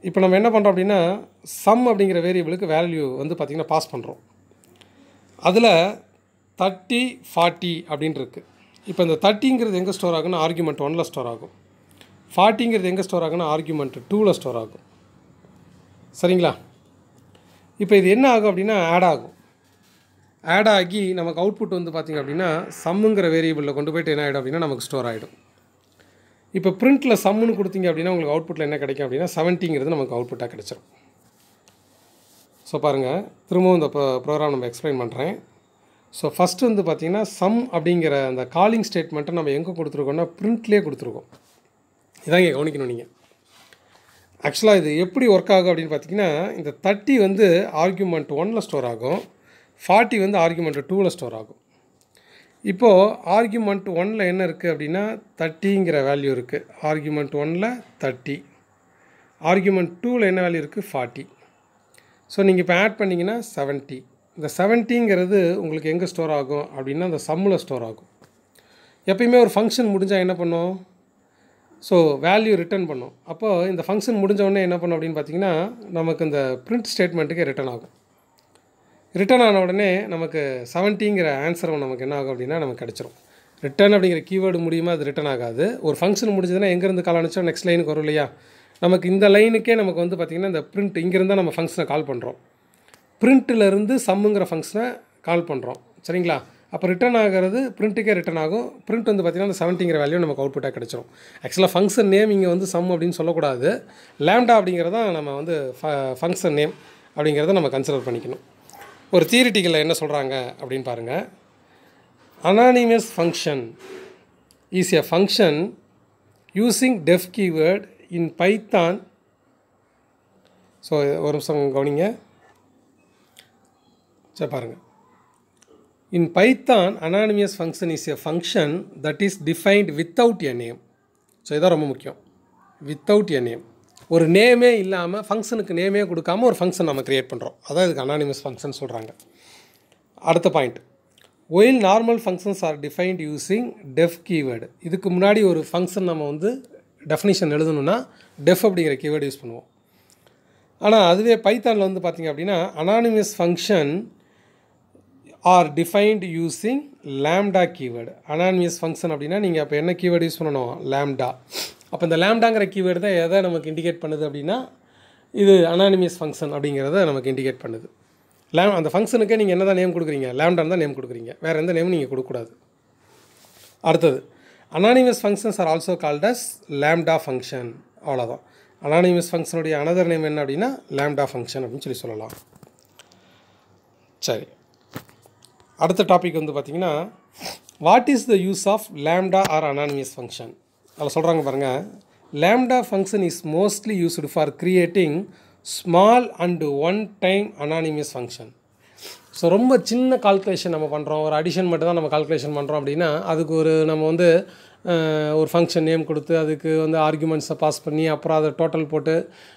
இப்போ நம்ம என்ன பண்ணுறோம் அப்படின்னா சம் அப்படிங்கிற வேரியபிளுக்கு வேல்யூ வந்து பார்த்திங்கன்னா பாஸ் பண்ணுறோம் அதில் தேர்ட்டி ஃபார்ட்டி அப்படின்னு இருக்குது இப்போ இந்த தேர்ட்டிங்கிறது எங்கே ஸ்டோர் ஆகுன்னா ஆர்குமெண்ட் ஒனில் ஸ்டோர் ஆகும் ஃபார்ட்டிங்கிறது எங்கே ஸ்டோர் ஆகுன்னா ஆர்குமெண்ட் டூவில் ஸ்டோர் ஆகும் சரிங்களா இப்போ இது என்ன ஆகும் அப்படின்னா ஆட் ஆகும் ஆட் ஆகி நமக்கு அவுட்புட் வந்து பார்த்திங்க அப்படின்னா சம்முங்கிற வேரியபிளில் கொண்டு போய்ட்டு என்ன ஆகிடும் அப்படின்னா நமக்கு ஸ்டோர் ஆகிடும் இப்போ பிரிண்ட்டில் சம்முன்னு கொடுத்தீங்க அப்படின்னா உங்களுக்கு அவுட்புட்டில் என்ன கிடைக்கும் அப்படின்னா செவன்ட்டிங்கிறது நமக்கு அவுட்புட்டாக கிடைச்சிடும் ஸோ பாருங்கள் திரும்பவும் இந்த ப்ரோக்ராம் நம்ம எக்ஸ்பிளைன் பண்ணுறேன் ஸோ ஃபஸ்ட்டு வந்து பார்த்திங்கன்னா சம் அப்படிங்கிற அந்த காலிங் ஸ்டேட்மெண்ட்டை நம்ம எங்கே கொடுத்துருக்கோம்னா ப்ரிண்ட்லேயே கொடுத்துருக்கோம் இதான் இங்கே கவனிக்கணும் நீங்கள் ஆக்சுவலாக இது எப்படி ஒர்க் ஆகும் அப்படின்னு பார்த்தீங்கன்னா இந்த தேர்ட்டி வந்து ஆர்கியூமெண்ட் ஒனில் ஸ்டோர் ஆகும் ஃபார்ட்டி வந்து ஆர்கியூமெண்ட் டூவில் ஸ்டோர் ஆகும் இப்போது ஆர்கியூமெண்ட் ஒனில் என்ன இருக்குது அப்படின்னா தேர்ட்டிங்கிற வேல்யூ இருக்குது ஆர்கியூமெண்ட் ஒனில் தேர்ட்டி ஆர்கியூமெண்ட் டூவில் என்ன வேல்யூ இருக்குது ஃபார்ட்டி ஸோ நீங்கள் இப்போ ஆட் பண்ணிங்கன்னா செவன்ட்டி இந்த செவன்ட்டிங்கிறது உங்களுக்கு எங்கே ஸ்டோர் ஆகும் அப்படின்னா அந்த சம்மில் ஸ்டோர் ஆகும் எப்பயுமே ஒரு ஃபங்க்ஷன் முடிஞ்சால் என்ன பண்ணும் ஸோ வேல்யூ ரிட்டர்ன் பண்ணும் அப்போது இந்த ஃபங்க்ஷன் முடிஞ்சவுடனே என்ன பண்ணும் அப்படின்னு பார்த்தீங்கன்னா நமக்கு இந்த பிரிண்ட் ஸ்டேட்மெண்ட்டுக்கே ரிட்டர்ன் ஆகும் ரிட்டர்ன் ஆன உடனே நமக்கு செவன்ட்டிங்கிற ஆன்சரும் நமக்கு என்ன ஆகும் அப்படின்னா நமக்கு கிடச்சிரும் ரிட்டர்ன் அப்படிங்கிற கீவேர்டு முடியுமா அது ரிட்டர்ன் ஆகாது ஒரு ஃபங்க்ஷன் முடிஞ்சதுன்னா எங்கேருந்து கால் அனுப்பிச்சோம் நெக்ஸ்ட் லைனுக்கு வரும் இல்லையா நமக்கு இந்த லைனுக்கே நமக்கு வந்து பார்த்திங்கன்னா இந்த பிரிண்ட் இங்கேருந்து நம்ம ஃபங்க்ஷனை கால் பண்ணுறோம் பிரிண்ட்டிலேருந்து சம்முங்கிற ஃபங்க்ஷனை கால் பண்ணுறோம் சரிங்களா அப்போ ரிட்டர்ன் ஆகிறது பிரிண்ட்டுக்கே ரிட்டர்ன் ஆகும் பிரிண்ட் வந்து பார்த்திங்கன்னா அந்த செவன்ட்டிங்கிற வேல்யூ நமக்கு அவுட்புட்டாக கிடச்சிரும் ஆக்சுவலாக ஃபங்க்ஷன் நேம் இங்கே வந்து சம் அப்படின்னு சொல்லக்கூடாது லேம்டா அப்படிங்கிறதான் நம்ம வந்து ஃபங்க்ஷன் நேம் அப்படிங்கிறத நம்ம கன்சிடர் பண்ணிக்கணும் ஒரு தியரிட்டிக்கலில் என்ன சொல்கிறாங்க அப்படின்னு பாருங்கள் அனானிமஸ் ஃபங்க்ஷன் ஈஸியாக function using def keyword in Python so ஒரு நிமிஷம் கவனிங்க சரி பாருங்கள் in Python anonymous function is a function that is defined without a name so இதான் ரொம்ப முக்கியம் வித்தவுட் எ நேம் ஒரு நேமே இல்லாமல் ஃபங்க்ஷனுக்கு நேமே கொடுக்காமல் ஒரு ஃபங்க்ஷன் நம்ம க்ரியேட் பண்ணுறோம் அதான் இதுக்கு அனானிமஸ் ஃபங்க்ஷன் சொல்கிறாங்க அடுத்த point while normal functions are defined using def keyword இதுக்கு முன்னாடி ஒரு ஃபங்க்ஷன் நம்ம வந்து டெஃபினேஷன் எழுதணும்னா டெஃப் அப்படிங்கிற கீவேர்டு யூஸ் பண்ணுவோம் ஆனால் அதுவே பைத்தானில் வந்து பார்த்திங்க அப்படின்னா anonymous function are defined using lambda keyword anonymous function அப்படின்னா நீங்கள் அப்போ என்ன கீவேர்டு யூஸ் பண்ணணும் லேம்டா அப்போ இந்த லேம்டாங்கிற கீவேர்டு தான் எதை நமக்கு இண்டிகேட் பண்ணுது அப்படின்னா இது அனானிமஸ் ஃபங்க்ஷன் அப்படிங்கிறத நமக்கு இண்டிகேட் பண்ணுது லேம் அந்த ஃபங்க்ஷனுக்கே நீங்கள் என்ன தான் நேம் கொடுக்குறீங்க லேம்டான் தான் நேம் கொடுக்குறீங்க வேறு எந்த நேமும் நீங்கள் கொடுக்கக்கூடாது அடுத்தது anonymous functions are also called as lambda function அவ்வளோதான் அனானிமஸ் ஃபங்க்ஷனுடைய அனதர் நேம் என்ன அப்படின்னா லேம்டா ஃபங்க்ஷன் அப்படின்னு சொல்லி சொல்லலாம் சரி அடுத்த டாபிக் வந்து பார்த்திங்கன்னா what is the use of lambda or anonymous function அதில் சொல்கிறாங்க பாருங்கள் lambda function is mostly used for creating small and one time anonymous function so ரொம்ப சின்ன கால்குலேஷன் நம்ம பண்ணுறோம் ஒரு அடிஷன் மட்டும் தான் நம்ம கால்குலேஷன் பண்ணுறோம் அப்படின்னா அதுக்கு ஒரு நம்ம வந்து ஒரு ஃபங்க்ஷன் நேம் கொடுத்து அதுக்கு வந்து ஆர்குமெண்ட்ஸை பாஸ் பண்ணி அப்புறம் அதை டோட்டல் போட்டு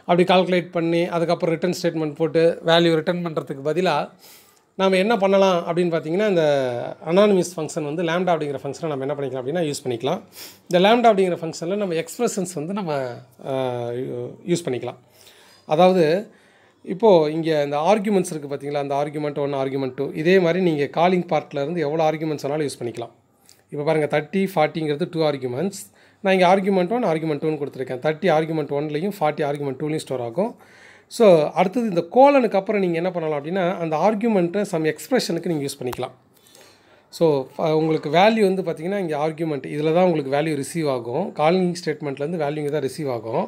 அப்படி கால்குலேட் பண்ணி அதுக்கப்புறம் ரிட்டன் ஸ்டேட்மெண்ட் போட்டு வேல்யூ ரிட்டர்ன் பண்ணுறதுக்கு பதிலாக நாம் என்ன பண்ணலாம் அப்படின்னு பார்த்தீங்கன்னா இந்த அனானமிஸ் ஃபங்க்ஷன் வந்து லேம்டா அப்படிங்கிற ஃபங்க்ஷனை நம்ம என்ன பண்ணிக்கலாம் அப்படின்னா யூஸ் பண்ணிக்கலாம் இந்த லேம்டா அப்படிங்கிற ஃபங்க்ஷனில் நம்ம எக்ஸ்ப்ரெஷன்ஸ் வந்து நம்ம யூஸ் பண்ணிக்கலாம் அதாவது இப்போது இங்கே அந்த ஆர்குமெண்ட்ஸ் இருக்குது பார்த்தீங்களா அந்த ஆர்குமெண்ட் ஒன் ஆர்குமெண்ட் டூ இதே மாதிரி நீங்கள் காலிங் பார்ட்லேருந்து எவ்வளோ ஆர்குமெண்ட்ஸ் வேணாலும் யூஸ் பண்ணிக்கலாம் இப்போ பாருங்கள் தேர்ட்டி ஃபார்ட்டிங்கிறது டூ ஆர்குமெண்ட்ஸ் நான் இங்கே ஆர்குமெண்ட் ஒன் ஆர்குமெண்ட் டூன்னு கொடுத்துருக்கேன் தேர்ட்டி ஆர்குமெண்ட் ஒன்லையும் ஃபார்ட்டி ஆர்குமெண்ட் டூலையும் ஸ்டோர் ஆகும் ஸோ அடுத்தது இந்த கோலனுக்கு அப்புறம் நீங்கள் என்ன பண்ணலாம் அப்படின்னா அந்த ஆர்குமெண்ட்டை சம் எக்ஸ்ப்ரெஷனுக்கு நீங்கள் யூஸ் பண்ணிக்கலாம் ஸோ உங்களுக்கு வேல்யூ வந்து பார்த்திங்கன்னா இங்கே ஆர்குமெண்ட் இதில் தான் உங்களுக்கு வேல்யூ ரிசீவ் ஆகும் காலிங் ஸ்டேட்மெண்ட்லேருந்து வேல்யூ இங்கே தான் ரிசீவ் ஆகும்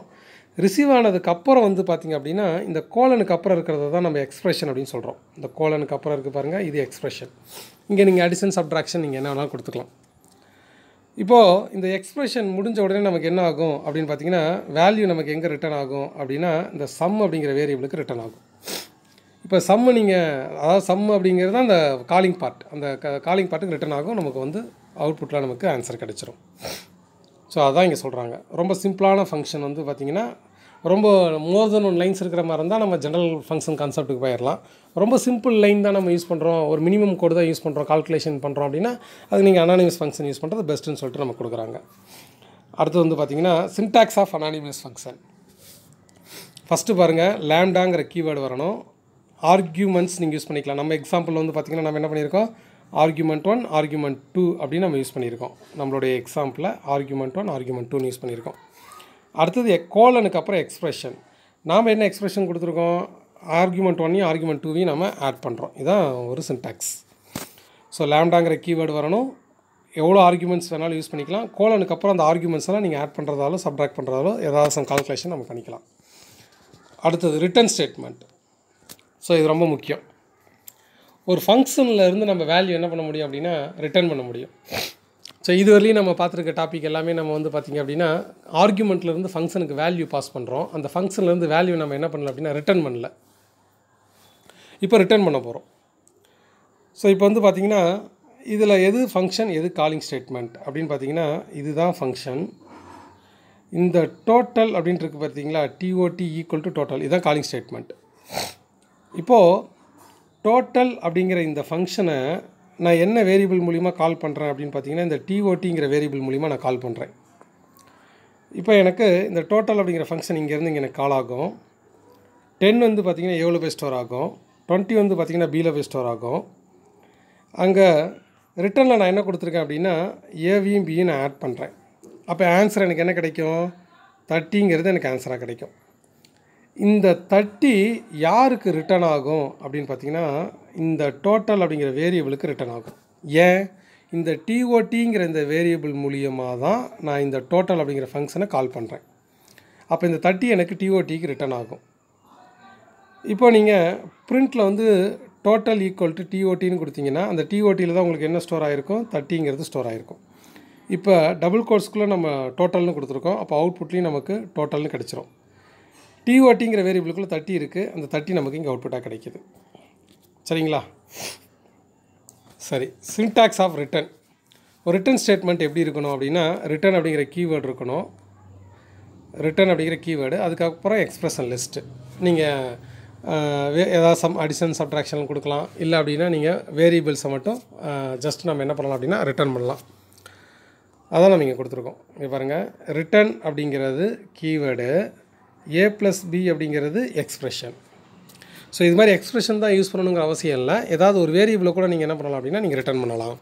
ரிசீவ் ஆனதுக்கப்புறம் வந்து பார்த்திங்க அப்படின்னா இந்த கோலனுக்கு அப்புறம் இருக்கிறத தான் நம்ம எக்ஸ்ப்ரெஷன் அப்படின்னு சொல்கிறோம் இந்த கோலனுக்கு அப்புறம் இருக்குது பாருங்கள் இது எக்ஸ்ப்ரெஷன் இங்கே நீங்கள் அடிஷன் சப்ட்ராக்ஷன் நீங்கள் என்ன வேணாலும் கொடுத்துக்கலாம் இப்போது இந்த எக்ஸ்ப்ரெஷன் முடிஞ்ச உடனே நமக்கு என்ன ஆகும் அப்படின்னு பார்த்தீங்கன்னா வேல்யூ நமக்கு எங்கே ரிட்டர்ன் ஆகும் அப்படின்னா இந்த சம் அப்படிங்கிற வேரியபிளுக்கு ரிட்டர்ன் ஆகும் இப்போ சம்மு நீங்கள் அதாவது சம் அப்படிங்கிறது தான் அந்த காலிங் பார்ட் அந்த காலிங் பார்ட்டுக்கு ரிட்டர்ன் ஆகும் நமக்கு வந்து அவுட்புட்டில் நமக்கு ஆன்சர் கிடச்சிரும் ஸோ அதான் இங்கே சொல்கிறாங்க ரொம்ப சிம்பிளான ஃபங்க்ஷன் வந்து பார்த்திங்கன்னா ரொம்ப மோர் தென் ஒன் லைன்ஸ் இருக்கிற மாதிரி இருந்தால் நம்ம ஜென்ரல் ஃபங்க்ஷன் கான்செப்ட்டுக்கு போயிடலாம் ரொம்ப சிம்பிள் லைன் தான் நம்ம யூஸ் பண்ணுறோம் ஒரு மினிமம் கோடு தான் யூஸ் பண்ணுறோம் கால்குலேஷன் பண்ணுறோம் அப்படின்னா அது நீங்கள் அனானிமஸ் ஃபங்க்ஷன் யூஸ் பண்ணுறது பெஸ்ட்டுன்னு சொல்லிட்டு நம்ம கொடுக்குறாங்க அடுத்து வந்து பார்த்திங்கன்னா syntax of anonymous function first பாருங்கள் லேம்டாங்கிற கீவேர்டு வரணும் ஆர்கியூமெண்ட்ஸ் நீங்கள் யூஸ் பண்ணிக்கலாம் நம்ம எக்ஸாம்பிள் வந்து பார்த்திங்கன்னா நம்ம என்ன பண்ணியிருக்கோம் ஆர்குமெண்ட் ஒன் ஆர்குமெண்ட் டூ அப்படின்னு நம்ம யூஸ் பண்ணியிருக்கோம் நம்மளுடைய எக்ஸாம்பிளில் ஆர்குமெண்ட் ஒன் ஆர்குமெண்ட் டூன்னு யூஸ் பண்ணியிருக்கோம் அடுத்தது கோலனுக்கு அப்புறம் எக்ஸ்ப்ரெஷன் நாம் என்ன எக்ஸ்ப்ரெஷன் கொடுத்துருக்கோம் ஆர்குமெண்ட் ஒன்னையும் ஆர்குமெண்ட் டூவையும் நம்ம ஆட் பண்ணுறோம் இதுதான் ஒரு சின்டாக்ஸ் ஸோ லேம்டாங்கிற கீவேர்டு வரணும் எவ்வளோ ஆர்குமெண்ட்ஸ் வேணாலும் யூஸ் பண்ணிக்கலாம் கோலனுக்கு அப்புறம் அந்த எல்லாம் நீங்கள் ஆட் பண்ணுறதாலும் சப்ராக் பண்ணுறதாலும் ஏதாவது சம் கால்குலேஷன் நம்ம பண்ணிக்கலாம் அடுத்தது ரிட்டன் ஸ்டேட்மெண்ட் ஸோ இது ரொம்ப முக்கியம் ஒரு ஃபங்க்ஷனில் இருந்து நம்ம வேல்யூ என்ன பண்ண முடியும் அப்படின்னா ரிட்டர்ன் பண்ண முடியும் ஸோ இதுவரையிலையும் நம்ம பார்த்துருக்க டாபிக் எல்லாமே நம்ம வந்து பார்த்திங்க அப்படின்னா ஆர்குமெண்ட்லேருந்து ஃபங்க்ஷனுக்கு வேல்யூ பாஸ் பண்ணுறோம் அந்த ஃபங்க்ஷன்லேருந்து வேல்யூ நம்ம என்ன பண்ணல அப்படின்னா ரிட்டர்ன் பண்ணல இப்போ ரிட்டர்ன் பண்ண போகிறோம் ஸோ இப்போ வந்து பார்த்திங்கன்னா இதில் எது ஃபங்க்ஷன் எது காலிங் ஸ்டேட்மெண்ட் அப்படின்னு பார்த்தீங்கன்னா இதுதான் ஃபங்க்ஷன் இந்த டோட்டல் அப்படின்ட்டுருக்கு பார்த்தீங்களா டிஓடி ஈக்குவல் டு டோட்டல் இதுதான் காலிங் ஸ்டேட்மெண்ட் இப்போது டோட்டல் அப்படிங்கிற இந்த ஃபங்க்ஷனை நான் என்ன வேரியபிள் மூலிமா கால் பண்ணுறேன் அப்படின்னு பார்த்தீங்கன்னா இந்த டிஓடிங்கிற வேரியபிள் மூலிமா நான் கால் பண்ணுறேன் இப்போ எனக்கு இந்த டோட்டல் அப்படிங்கிற ஃபங்க்ஷன் இங்கேருந்து இங்கே எனக்கு கால் ஆகும் டென் வந்து பார்த்திங்கன்னா எவ்வளோ போய் ஸ்டோர் ஆகும் டுவெண்ட்டி வந்து பார்த்திங்கன்னா பியில் போய் ஸ்டோர் ஆகும் அங்கே ரிட்டனில் நான் என்ன கொடுத்துருக்கேன் அப்படின்னா ஏவியும் பியும் நான் ஆட் பண்ணுறேன் அப்போ ஆன்சர் எனக்கு என்ன கிடைக்கும் தேர்ட்டிங்கிறது எனக்கு ஆன்சராக கிடைக்கும் இந்த தட்டி யாருக்கு ரிட்டர்ன் ஆகும் அப்படின்னு பார்த்தீங்கன்னா இந்த டோட்டல் அப்படிங்கிற வேரியபிளுக்கு ரிட்டர்ன் ஆகும் ஏன் இந்த டிஓடிங்கிற இந்த வேரியபிள் மூலியமாக தான் நான் இந்த டோட்டல் அப்படிங்கிற ஃபங்க்ஷனை கால் பண்ணுறேன் அப்போ இந்த தட்டி எனக்கு டிஓடிக்கு ரிட்டர்ன் ஆகும் இப்போ நீங்கள் ப்ரிண்ட்டில் வந்து டோட்டல் ஈக்குவல் டு டிஓடின்னு கொடுத்தீங்கன்னா அந்த டிஓடியில் தான் உங்களுக்கு என்ன ஸ்டோர் ஆகிருக்கும் தட்டிங்கிறது ஸ்டோர் ஆகிருக்கும் இப்போ டபுள் கோர்ஸ்க்குள்ளே நம்ம டோட்டல்னு கொடுத்துருக்கோம் அப்போ அவுட்புட்லேயும் நமக்கு டோட்டல்னு கிடச்சிரும் டிஓடிங்கிற வேரியபிளுக்குள்ளே தட்டி இருக்குது அந்த தட்டி நமக்கு இங்கே அவுட்புட்டாக கிடைக்கிது சரிங்களா சரி சின்டாக்ஸ் ஆஃப் ரிட்டன் ஒரு ரிட்டன் ஸ்டேட்மெண்ட் எப்படி இருக்கணும் அப்படின்னா ரிட்டன் அப்படிங்கிற கீவேர்டு இருக்கணும் ரிட்டன் அப்படிங்கிற கீவேர்டு அதுக்கப்புறம் எக்ஸ்ப்ரெஷன் லிஸ்ட்டு நீங்கள் ஏதாவது சம் அடிஷன் சப்ட்ராக்ஷன் கொடுக்கலாம் இல்லை அப்படின்னா நீங்கள் வேரியபிள்ஸை மட்டும் ஜஸ்ட் நம்ம என்ன பண்ணலாம் அப்படின்னா ரிட்டர்ன் பண்ணலாம் அதான் நம்ம இங்கே கொடுத்துருக்கோம் இங்கே பாருங்கள் ரிட்டன் அப்படிங்கிறது கீவேர்டு ஏ ப்ளஸ் பி அப்படிங்கிறது எக்ஸ்ப்ரெஷன் ஸோ இது மாதிரி எக்ஸ்ப்ரெஷன் தான் யூஸ் பண்ணணுங்கிற அவசியம் இல்லை ஏதாவது ஒரு வேரியபிளை கூட நீங்கள் என்ன பண்ணலாம் அப்படின்னா நீங்கள் ரிட்டர்ன் பண்ணலாம்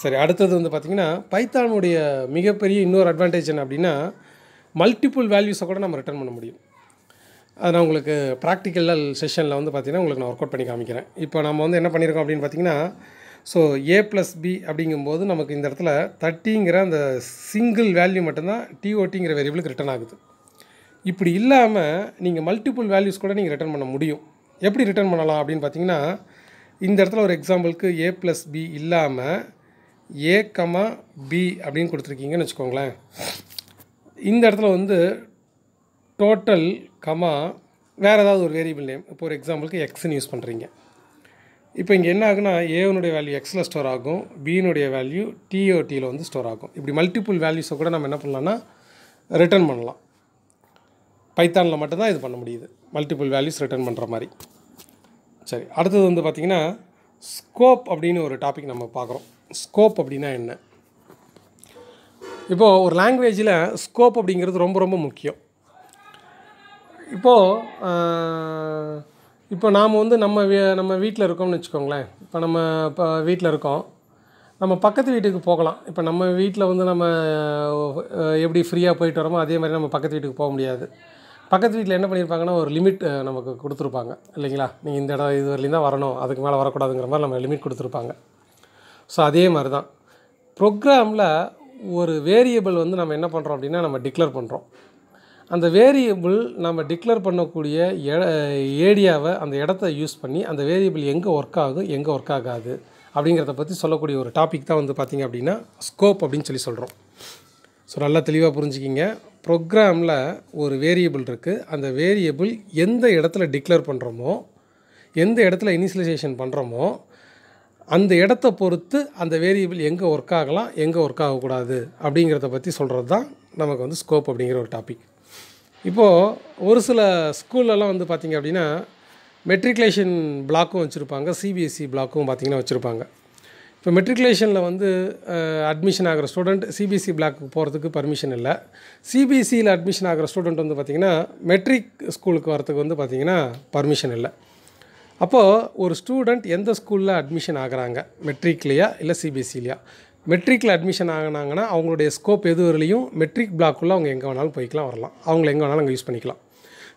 சரி அடுத்தது வந்து பார்த்திங்கன்னா பைத்தானுடைய மிகப்பெரிய இன்னொரு அட்வான்டேஜ் என்ன அப்படின்னா மல்டிப்புள் வேல்யூஸை கூட நம்ம ரிட்டர்ன் பண்ண முடியும் அதை நான் உங்களுக்கு ப்ராக்டிக்கல் செஷனில் வந்து பார்த்திங்கன்னா உங்களுக்கு நான் ஒர்க் அவுட் பண்ணி காமிக்கிறேன் இப்போ நம்ம வந்து என்ன பண்ணியிருக்கோம் அப்படின்னு பார்த்திங்கன்னா ஸோ ஏ ப்ளஸ் பி அப்படிங்கும்போது நமக்கு இந்த இடத்துல தேர்ட்டிங்கிற அந்த சிங்கிள் வேல்யூ மட்டும்தான் டிஓடிங்கிற வேரியபிளுக்கு ரிட்டர்ன் ஆகுது இப்படி இல்லாமல் நீங்கள் மல்டிபிள் வேல்யூஸ் கூட நீங்கள் ரிட்டர்ன் பண்ண முடியும் எப்படி ரிட்டர்ன் பண்ணலாம் அப்படின்னு பார்த்தீங்கன்னா இந்த இடத்துல ஒரு எக்ஸாம்பிளுக்கு ஏ ப்ளஸ் பி இல்லாமல் ஏ கமா பி அப்படின்னு கொடுத்துருக்கீங்கன்னு வச்சுக்கோங்களேன் இந்த இடத்துல வந்து டோட்டல் கமா வேறு ஏதாவது ஒரு வேரியபிள் நேம் இப்போ ஒரு எக்ஸாம்பிளுக்கு எக்ஸ்னு யூஸ் பண்ணுறீங்க இப்போ இங்கே என்ன ஆகுனா ஏவனுடைய வேல்யூ எக்ஸில் ஸ்டோர் ஆகும் பீனுடைய வேல்யூ டிஓடியில் வந்து ஸ்டோர் ஆகும் இப்படி மல்டிபிள் வேல்யூஸை கூட நம்ம என்ன பண்ணலான்னா ரிட்டர்ன் பண்ணலாம் பைத்தானில் மட்டும்தான் இது பண்ண முடியுது மல்டிபிள் வேல்யூஸ் ரிட்டர்ன் பண்ணுற மாதிரி சரி அடுத்தது வந்து பார்த்திங்கன்னா ஸ்கோப் அப்படின்னு ஒரு டாபிக் நம்ம பார்க்குறோம் ஸ்கோப் அப்படின்னா என்ன இப்போது ஒரு லாங்குவேஜில் ஸ்கோப் அப்படிங்கிறது ரொம்ப ரொம்ப முக்கியம் இப்போது இப்போ நாம் வந்து நம்ம வீ நம்ம வீட்டில் இருக்கோம்னு வச்சுக்கோங்களேன் இப்போ நம்ம இப்போ வீட்டில் இருக்கோம் நம்ம பக்கத்து வீட்டுக்கு போகலாம் இப்போ நம்ம வீட்டில் வந்து நம்ம எப்படி ஃப்ரீயாக போயிட்டு வரோமோ அதே மாதிரி நம்ம பக்கத்து வீட்டுக்கு போக முடியாது பக்கத்து வீட்டில் என்ன பண்ணியிருப்பாங்கன்னா ஒரு லிமிட் நமக்கு கொடுத்துருப்பாங்க இல்லைங்களா நீங்கள் இந்த இடம் இது வரலையும் தான் வரணும் அதுக்கு மேலே வரக்கூடாதுங்கிற மாதிரி நம்ம லிமிட் கொடுத்துருப்பாங்க ஸோ அதே மாதிரி தான் ப்ரோக்ராமில் ஒரு வேரியபிள் வந்து நம்ம என்ன பண்ணுறோம் அப்படின்னா நம்ம டிக்ளேர் பண்ணுறோம் அந்த வேரியபிள் நம்ம டிக்ளேர் பண்ணக்கூடிய ஏரியாவை அந்த இடத்த யூஸ் பண்ணி அந்த வேரியபிள் எங்கே ஒர்க் ஆகும் எங்கே ஒர்க் ஆகாது அப்படிங்கிறத பற்றி சொல்லக்கூடிய ஒரு டாபிக் தான் வந்து பார்த்திங்க அப்படின்னா ஸ்கோப் அப்படின்னு சொல்லி சொல்கிறோம் ஸோ நல்லா தெளிவாக புரிஞ்சுக்கிங்க ப்ரோக்ராமில் ஒரு வேரியபிள் இருக்குது அந்த வேரியபிள் எந்த இடத்துல டிக்ளேர் பண்ணுறோமோ எந்த இடத்துல இனிஷியலைசேஷன் பண்ணுறோமோ அந்த இடத்த பொறுத்து அந்த வேரியபிள் எங்கே ஒர்க் ஆகலாம் எங்கே ஒர்க் ஆகக்கூடாது அப்படிங்கிறத பற்றி சொல்கிறது தான் நமக்கு வந்து ஸ்கோப் அப்படிங்கிற ஒரு டாபிக் இப்போது ஒரு சில ஸ்கூல்லலாம் வந்து பார்த்திங்க அப்படின்னா மெட்ரிகுலேஷன் பிளாக்கும் வச்சுருப்பாங்க சிபிஎஸ்சி பிளாக்கும் e பார்த்திங்கன்னா வச்சுருப்பாங்க இப்போ மெட்ரிகுலேஷனில் வந்து அட்மிஷன் ஆகிற ஸ்டூடெண்ட் சிபிஎஸ்சி பிளாக்கு போகிறதுக்கு பர்மிஷன் இல்லை சிபிசியில் அட்மிஷன் ஆகிற ஸ்டூடெண்ட் வந்து பார்த்திங்கன்னா மெட்ரிக் ஸ்கூலுக்கு வரத்துக்கு வந்து பார்த்திங்கன்னா பர்மிஷன் இல்லை அப்போது ஒரு ஸ்டூடெண்ட் எந்த ஸ்கூலில் அட்மிஷன் ஆகிறாங்க மெட்ரிக்லையா இல்லை சிபிஎஸ்சிலையா e மெட்ரிக்கில் அட்மிஷன் ஆகினாங்கன்னா அவங்களுடைய ஸ்கோப் எது வரலையும் மெட்ரிக் பிளாக்குள்ளே அவங்க எங்கே வேணாலும் போய்க்கலாம் வரலாம் அவங்கள எங்கே வேணாலும் அங்கே யூஸ் பண்ணிக்கலாம்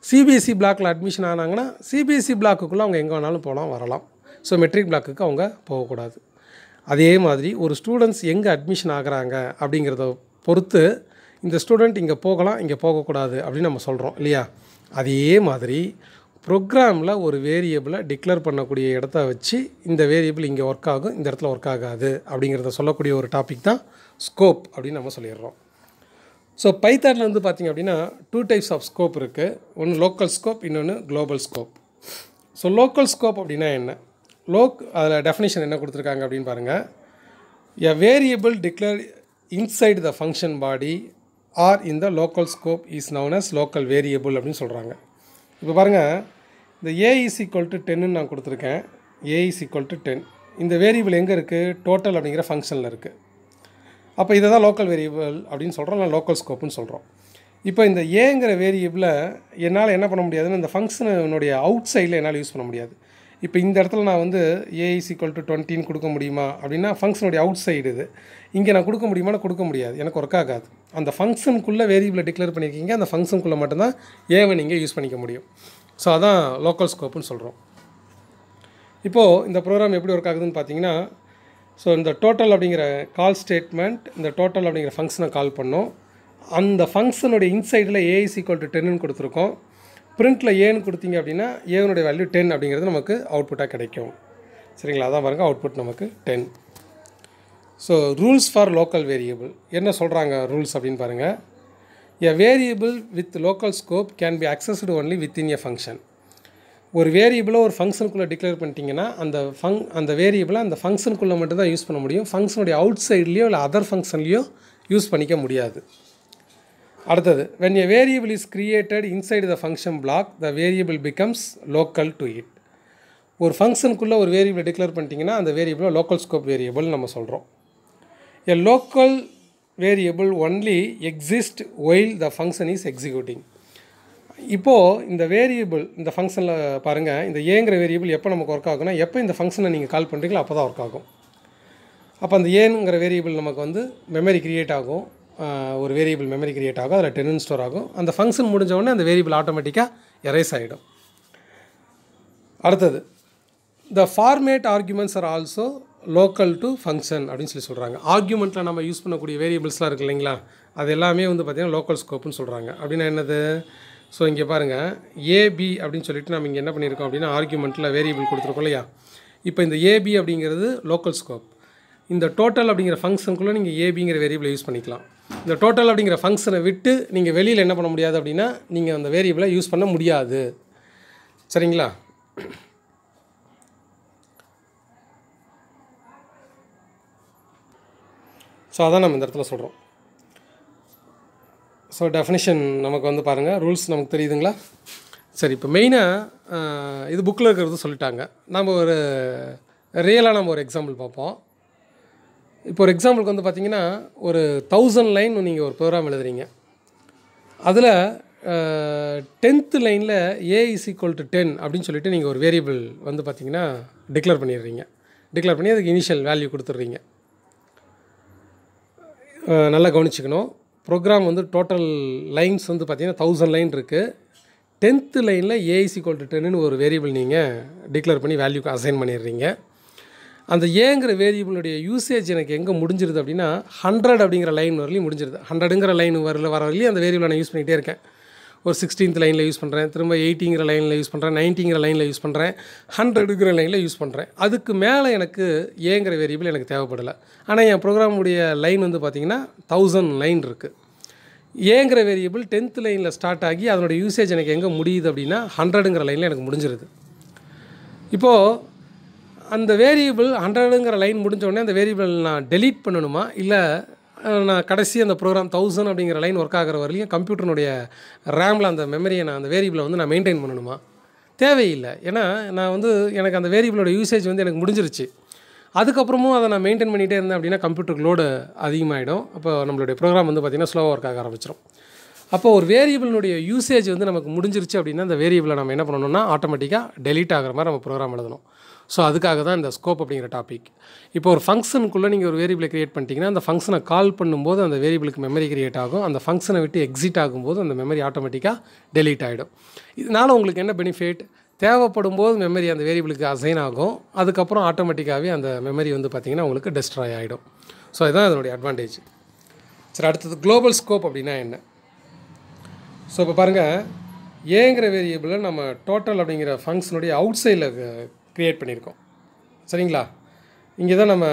சிபிஎஸ்சி பிளாக்கில் அட்மிஷன் ஆனாங்கன்னா சிபிஎஸ்சி பிளாக்குக்குள்ளே e அவங்க எங்கே வேணாலும் போகலாம் வரலாம் ஸோ மெட்ரிக் பிளாக்குக்கு அவங்க போகக்கூடாது அதே மாதிரி ஒரு ஸ்டூடெண்ட்ஸ் எங்கே அட்மிஷன் ஆகிறாங்க அப்படிங்கிறத பொறுத்து இந்த ஸ்டூடெண்ட் இங்கே போகலாம் இங்கே போகக்கூடாது அப்படின்னு நம்ம சொல்கிறோம் இல்லையா அதே மாதிரி ப்ரோக்ராமில் ஒரு வேரியபிளை டிக்ளேர் பண்ணக்கூடிய இடத்த வச்சு இந்த வேரியபிள் இங்கே ஒர்க் ஆகும் இந்த இடத்துல ஒர்க் ஆகாது அப்படிங்கிறத சொல்லக்கூடிய ஒரு டாபிக் தான் ஸ்கோப் அப்படின்னு நம்ம சொல்லிடுறோம் ஸோ பைத்தானில் வந்து பார்த்திங்க அப்படின்னா டூ டைப்ஸ் ஆஃப் ஸ்கோப் இருக்குது ஒன்று லோக்கல் ஸ்கோப் இன்னொன்று global scope so local scope அப்படின்னா என்ன லோக் அதில் டெஃபினேஷன் என்ன கொடுத்துருக்காங்க அப்படின்னு பாருங்கள் a variable declare inside the function body or in the local scope is known as local variable அப்படின்னு சொல்கிறாங்க இப்போ பாருங்கள் இந்த ஏ இஸ் ஈக்குவல் டு டென்னு நான் கொடுத்துருக்கேன் A is equal to ten இந்த வேரியபிள் எங்கே இருக்குது டோட்டல் அப்படிங்கிற ஃபங்க்ஷனில் இருக்குது அப்போ இதை தான் லோக்கல் வேரியபிள் அப்படின்னு சொல்கிறோம் நான் லோக்கல் ஸ்கோப்புன்னு சொல்கிறோம் இப்போ இந்த ஏங்கிற வேரியபிளை என்னால் என்ன பண்ண முடியாதுன்னு இந்த ஃபங்க்ஷனுடைய அவுட் சைடில் என்னால் யூஸ் பண்ண முடியாது இப்போ இந்த இடத்துல நான் வந்து ஏஇஸ் ஈக்குவல் டு டுவெண்ட்டின்னு கொடுக்க முடியுமா அப்படின்னா ஃபங்க்ஷனுடைய அவுட் சைடு இது இங்கே நான் கொடுக்க முடியுமானா கொடுக்க முடியாது எனக்கு ஒர்க் ஆகாது அந்த ஃபங்க்ஷனுக்குள்ளே வேரியபிளை டிக்ளேர் பண்ணியிருக்கீங்க அந்த ஃபங்க்ஷனுக்குள்ளே மட்டும்தான் ஏவை நீங்கள் யூஸ் பண்ணிக்க முடியும் ஸோ அதான் லோக்கல் ஸ்கோப்புன்னு சொல்கிறோம் இப்போது இந்த ப்ரோக்ராம் எப்படி ஒர்க் ஆகுதுன்னு பார்த்தீங்கன்னா ஸோ இந்த டோட்டல் அப்படிங்கிற கால் ஸ்டேட்மெண்ட் இந்த டோட்டல் அப்படிங்கிற ஃபங்க்ஷனை கால் பண்ணோம் அந்த ஃபங்க்ஷனுடைய இன்சைடில் ஏஐசி ஈக்குவல் டு டென்னு கொடுத்துருக்கோம் பிரிண்ட்டில் ஏன்னு கொடுத்தீங்க அப்படின்னா ஏனுடைய வேல்யூ டென் அப்படிங்கிறது நமக்கு அவுட்புட்டாக கிடைக்கும் சரிங்களா அதான் பாருங்கள் அவுட்புட் நமக்கு ten so rules for local variable என்ன சொல்கிறாங்க ரூல்ஸ் அப்படின்னு பாருங்கள் a variable with local scope can be accessed only within a function ஒரு வேரியபிளை ஒரு ஃபங்க்ஷனுக்குள்ளே டிக்ளேர் பண்ணிட்டீங்கன்னா அந்த ஃபங் அந்த வேரியபிளை அந்த ஃபங்க்ஷனுக்குள்ளே மட்டும்தான் யூஸ் பண்ண முடியும் ஃபங்க்ஷனுடைய அவுட் சைட்லேயோ இல்லை அதர் ஃபங்க்ஷன்லேயோ யூஸ் பண்ணிக்க முடியாது அடுத்தது when a variable is created inside the function block the variable becomes local to it ஒரு ஃபங்க்ஷனுக்குள்ளே ஒரு வேரியபிள் டிக்ளேர் பண்ணிட்டீங்கன்னா அந்த வேரியபிளை லோக்கல் ஸ்கோப் வேரியபிள் நம்ம சொல்கிறோம் a local variable only exist while the function is executing இப்போது இந்த வேரியபிள் இந்த ஃபங்க்ஷனில் பாருங்கள் இந்த ஏங்கிற வேரியபிள் எப்போ நமக்கு ஒர்க் ஆகும்னா எப்போ இந்த ஃபங்க்ஷனை நீங்கள் கால் பண்ணுறீங்களோ அப்போ தான் ஒர்க் ஆகும் அப்போ அந்த ஏங்கிற வேரியபிள் நமக்கு வந்து மெமரி க்ரியேட் ஆகும் ஒரு வேரியபிள் மெமரி கிரியேட் ஆகும் அதில் டென்னன் ஸ்டோர் ஆகும் அந்த ஃபங்க்ஷன் முடிஞ்ச உடனே அந்த வேரியபிள் ஆட்டோமேட்டிக்காக எரேஸ் ஆகிடும் அடுத்தது the format arguments are also local to function அப்படின்னு சொல்லி சொல்கிறாங்க ஆர்குமெண்ட்டில் நம்ம யூஸ் பண்ணக்கூடிய வேரியபிள்ஸ்லாம் இருக்குது இல்லைங்களா அது எல்லாமே வந்து பார்த்திங்கன்னா லோக்கல் ஸ்கோப்புன்னு சொல்கிறாங்க அப்படின்னா என்னது ஸோ இங்கே பாருங்கள் ஏபி அப்படின்னு சொல்லிட்டு நம்ம இங்கே என்ன பண்ணியிருக்கோம் அப்படின்னா ஆர்குமெண்ட்டில் வேரியபிள் கொடுத்துருக்கோம் இல்லையா இப்போ இந்த ஏபி அப்படிங்கிறது லோக்கல் ஸ்கோப் இந்த டோட்டல் அப்படிங்கிற ஃபங்க்ஷனுக்குள்ளே நீங்கள் ஏபிங்கிற வேரியபிளை யூஸ் பண்ணிக்கலாம் இந்த டோட்டல் அப்படிங்கிற ஃபங்க்ஷனை விட்டு நீங்கள் வெளியில் என்ன பண்ண முடியாது அப்படின்னா நீங்கள் அந்த வேரியபிளை யூஸ் பண்ண முடியாது சரிங்களா ஸோ அதான் நம்ம இந்த இடத்துல சொல்கிறோம் ஸோ டெஃபினிஷன் நமக்கு வந்து பாருங்கள் ரூல்ஸ் நமக்கு தெரியுதுங்களா சரி இப்போ மெயினாக இது புக்கில் இருக்கிறது சொல்லிட்டாங்க நம்ம ஒரு ரியலாக நம்ம ஒரு எக்ஸாம்பிள் பார்ப்போம் இப்போ ஒரு எக்ஸாம்பிளுக்கு வந்து பார்த்திங்கன்னா ஒரு தௌசண்ட் லைன் நீங்கள் ஒரு ப்ரோக்ராம் எழுதுறீங்க அதில் டென்த்து லைனில் A is equal to ten அப்படின்னு சொல்லிட்டு நீங்கள் ஒரு வேரியபிள் வந்து பார்த்திங்கன்னா டிக்ளேர் பண்ணிடுறீங்க டிக்ளேர் பண்ணி அதுக்கு இனிஷியல் வேல்யூ கொடுத்துட்றீங்க நல்லா கவனிச்சிக்கணும் ப்ரோக்ராம் வந்து டோட்டல் லைன்ஸ் வந்து பார்த்திங்கன்னா தௌசண்ட் லைன் இருக்குது டென்த்து லைனில் ஏஇசி கோல் டென்னு ஒரு வேரியபிள் நீங்கள் டிக்ளேர் பண்ணி வேல்யூக்கு அசைன் பண்ணிடுறீங்க அந்த ஏங்கிற வேரியபிளுடைய யூசேஜ் எனக்கு எங்கே முடிஞ்சிருது அப்படின்னா ஹண்ட்ரட் அப்படிங்கிற லைன் வரலையும் முடிஞ்சிருது ஹண்ட்ரடுங்கிற லைன் வரல வர வரலையும் அந்த வேரியபிள் நான் யூஸ் பண்ணிகிட்டே இருக்கேன் ஒரு சிக்ஸ்டீன்த் லைனில் யூஸ் பண்ணுறேன் திரும்ப எயிட்டிங்கிற லைனில் யூஸ் பண்ணுறேன் நைன்டிங்கிற லைனில் யூஸ் பண்ணுறேன் ஹண்ட்ரடுங்கிற லைனில் யூஸ் பண்ணுறேன் அதுக்கு மேலே எனக்கு ஏங்கிற வேரியபிள் எனக்கு தேவைப்படலை ஆனால் என் ப்ரோக்ராமுடைய லைன் வந்து பார்த்திங்கன்னா தௌசண்ட் லைன் இருக்குது ஏங்கிற வேரியபிள் டென்த் லைனில் ஸ்டார்ட் ஆகி அதனுடைய யூசேஜ் எனக்கு எங்கே முடியுது அப்படின்னா ஹண்ட்ரடுங்கிற லைனில் எனக்கு முடிஞ்சிருது இப்போது அந்த வேரியபிள் ஹண்ட்ரடுங்கிற லைன் முடிஞ்ச உடனே அந்த வேரியபிள் நான் டெலீட் பண்ணணுமா இல்லை நான் கடைசி அந்த ப்ரோக்ராம் தௌசண்ட் அப்படிங்கிற லைன் ஒர்க் ஆகிற வரலையும் கம்ப்யூட்டருடைய ரேமில் அந்த மெமரியை நான் அந்த வேரியபிளை வந்து நான் மெயின்டைன் பண்ணணுமா தேவையில்லை ஏன்னா நான் வந்து எனக்கு அந்த வேரியபிளோட யூசேஜ் வந்து எனக்கு முடிஞ்சிருச்சு அதுக்கப்புறமும் அதை நான் மெயின்டைன் பண்ணிகிட்டே இருந்தேன் அப்படின்னா கம்ப்யூட்டருக்கு லோடு அதிகமாகிடும் அப்போ நம்மளுடைய ப்ரோக்ராம் வந்து பார்த்திங்கன்னா ஸ்லோவாக ஒர்க் ஆக ஆரம்பிச்சிடும் அப்போ ஒரு வேரியபிளினுடைய யூசேஜ் வந்து நமக்கு முடிஞ்சிருச்சு அப்படின்னா அந்த வேரியபிளை நம்ம என்ன பண்ணணும்னா ஆட்டோமேட்டிக்காக டெலீட் ஆகிற மாதிரி நம்ம ப்ரோக்ராம் எழுதணும் ஸோ அதுக்காக தான் இந்த ஸ்கோப் அப்படிங்கிற டாபிக் இப்போ ஒரு ஃபங்க்ஷனுக்குள்ளே நீங்கள் ஒரு வேரியபிளை க்ரியேட் பண்ணிட்டீங்கன்னா அந்த ஃபங்க்ஷனை கால் பண்ணும்போது அந்த வேரியபிளுக்கு மெமரி க்ரியேட் ஆகும் அந்த ஃபங்க்ஷனை விட்டு எக்ஸிட் ஆகும்போது அந்த மெமரி ஆட்டோமேட்டிக்காக டெலீட் ஆகிடும் இதனால் உங்களுக்கு என்ன பெனிஃபிட் தேவைப்படும் போது மெமரி அந்த வேரியபிளுக்கு அசைன் ஆகும் அதுக்கப்புறம் ஆட்டோமேட்டிக்காகவே அந்த மெமரி வந்து பார்த்திங்கன்னா உங்களுக்கு டெஸ்ட்ராய் ஆகிடும் ஸோ இதுதான் அதனுடைய அட்வான்டேஜ் சரி அடுத்தது குளோபல் ஸ்கோப் அப்படின்னா என்ன ஸோ இப்போ பாருங்கள் ஏங்கிற வேரியபிளை நம்ம டோட்டல் அப்படிங்கிற ஃபங்க்ஷனுடைய அவுட் சைடில் க்ரியேட் பண்ணியிருக்கோம் சரிங்களா இங்கே தான் நம்ம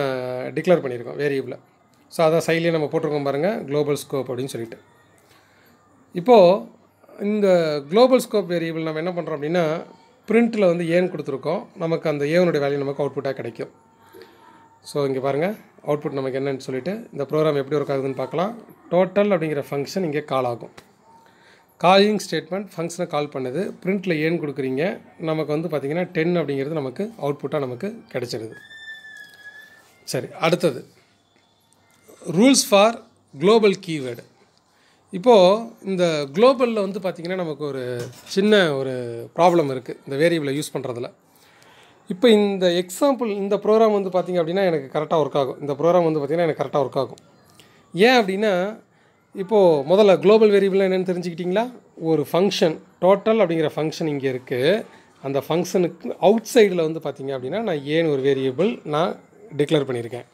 டிக்ளேர் பண்ணியிருக்கோம் வேரியபிளை ஸோ அதான் சைட்லேயே நம்ம போட்டிருக்கோம் பாருங்கள் குளோபல் ஸ்கோப் அப்படின்னு சொல்லிட்டு இப்போது இந்த குளோபல் ஸ்கோப் வேரியபிள் நம்ம என்ன பண்ணுறோம் அப்படின்னா பிரிண்ட்டில் வந்து ஏன் கொடுத்துருக்கோம் நமக்கு அந்த ஏவனுடைய வேல்யூ நமக்கு அவுட்புட்டாக கிடைக்கும் ஸோ இங்கே பாருங்கள் அவுட்புட் நமக்கு என்னென்னு சொல்லிவிட்டு இந்த ப்ரோக்ராம் எப்படி ஒர்க் ஆகுதுன்னு பார்க்கலாம் டோட்டல் அப்படிங்கிற ஃபங்க்ஷன் இங்கே கால் ஆகும் காலிங் ஸ்டேட்மெண்ட் ஃபங்க்ஷனை கால் பண்ணுது ப்ரிண்ட்டில் ஏன்னு கொடுக்குறீங்க நமக்கு வந்து பார்த்திங்கன்னா டென் அப்படிங்கிறது நமக்கு அவுட்புட்டாக நமக்கு கிடச்சிடுது சரி அடுத்தது ரூல்ஸ் ஃபார் குளோபல் கீவேர்டு இப்போது இந்த குளோபலில் வந்து பார்த்திங்கன்னா நமக்கு ஒரு சின்ன ஒரு ப்ராப்ளம் இருக்குது இந்த வேரியபிளை யூஸ் பண்ணுறதுல இப்போ இந்த எக்ஸாம்பிள் இந்த ப்ரோக்ராம் வந்து பார்த்திங்க அப்படின்னா எனக்கு கரெக்டாக ஒர்க் ஆகும் இந்த ப்ரோக்ராம் வந்து பார்த்திங்கன்னா எனக்கு கரெக்டாக ஒர்க் ஆகும் ஏன் அப்படின்னா இப்போது முதல்ல குளோபல் வேரியபிள் என்னென்னு தெரிஞ்சுக்கிட்டிங்களா ஒரு ஃபங்க்ஷன் டோட்டல் அப்படிங்கிற ஃபங்க்ஷன் இங்கே இருக்குது அந்த ஃபங்க்ஷனுக்கு அவுட் சைடில் வந்து பார்த்திங்க அப்படின்னா நான் ஏன் ஒரு வேரியபிள் நான் டிக்ளேர் பண்ணியிருக்கேன்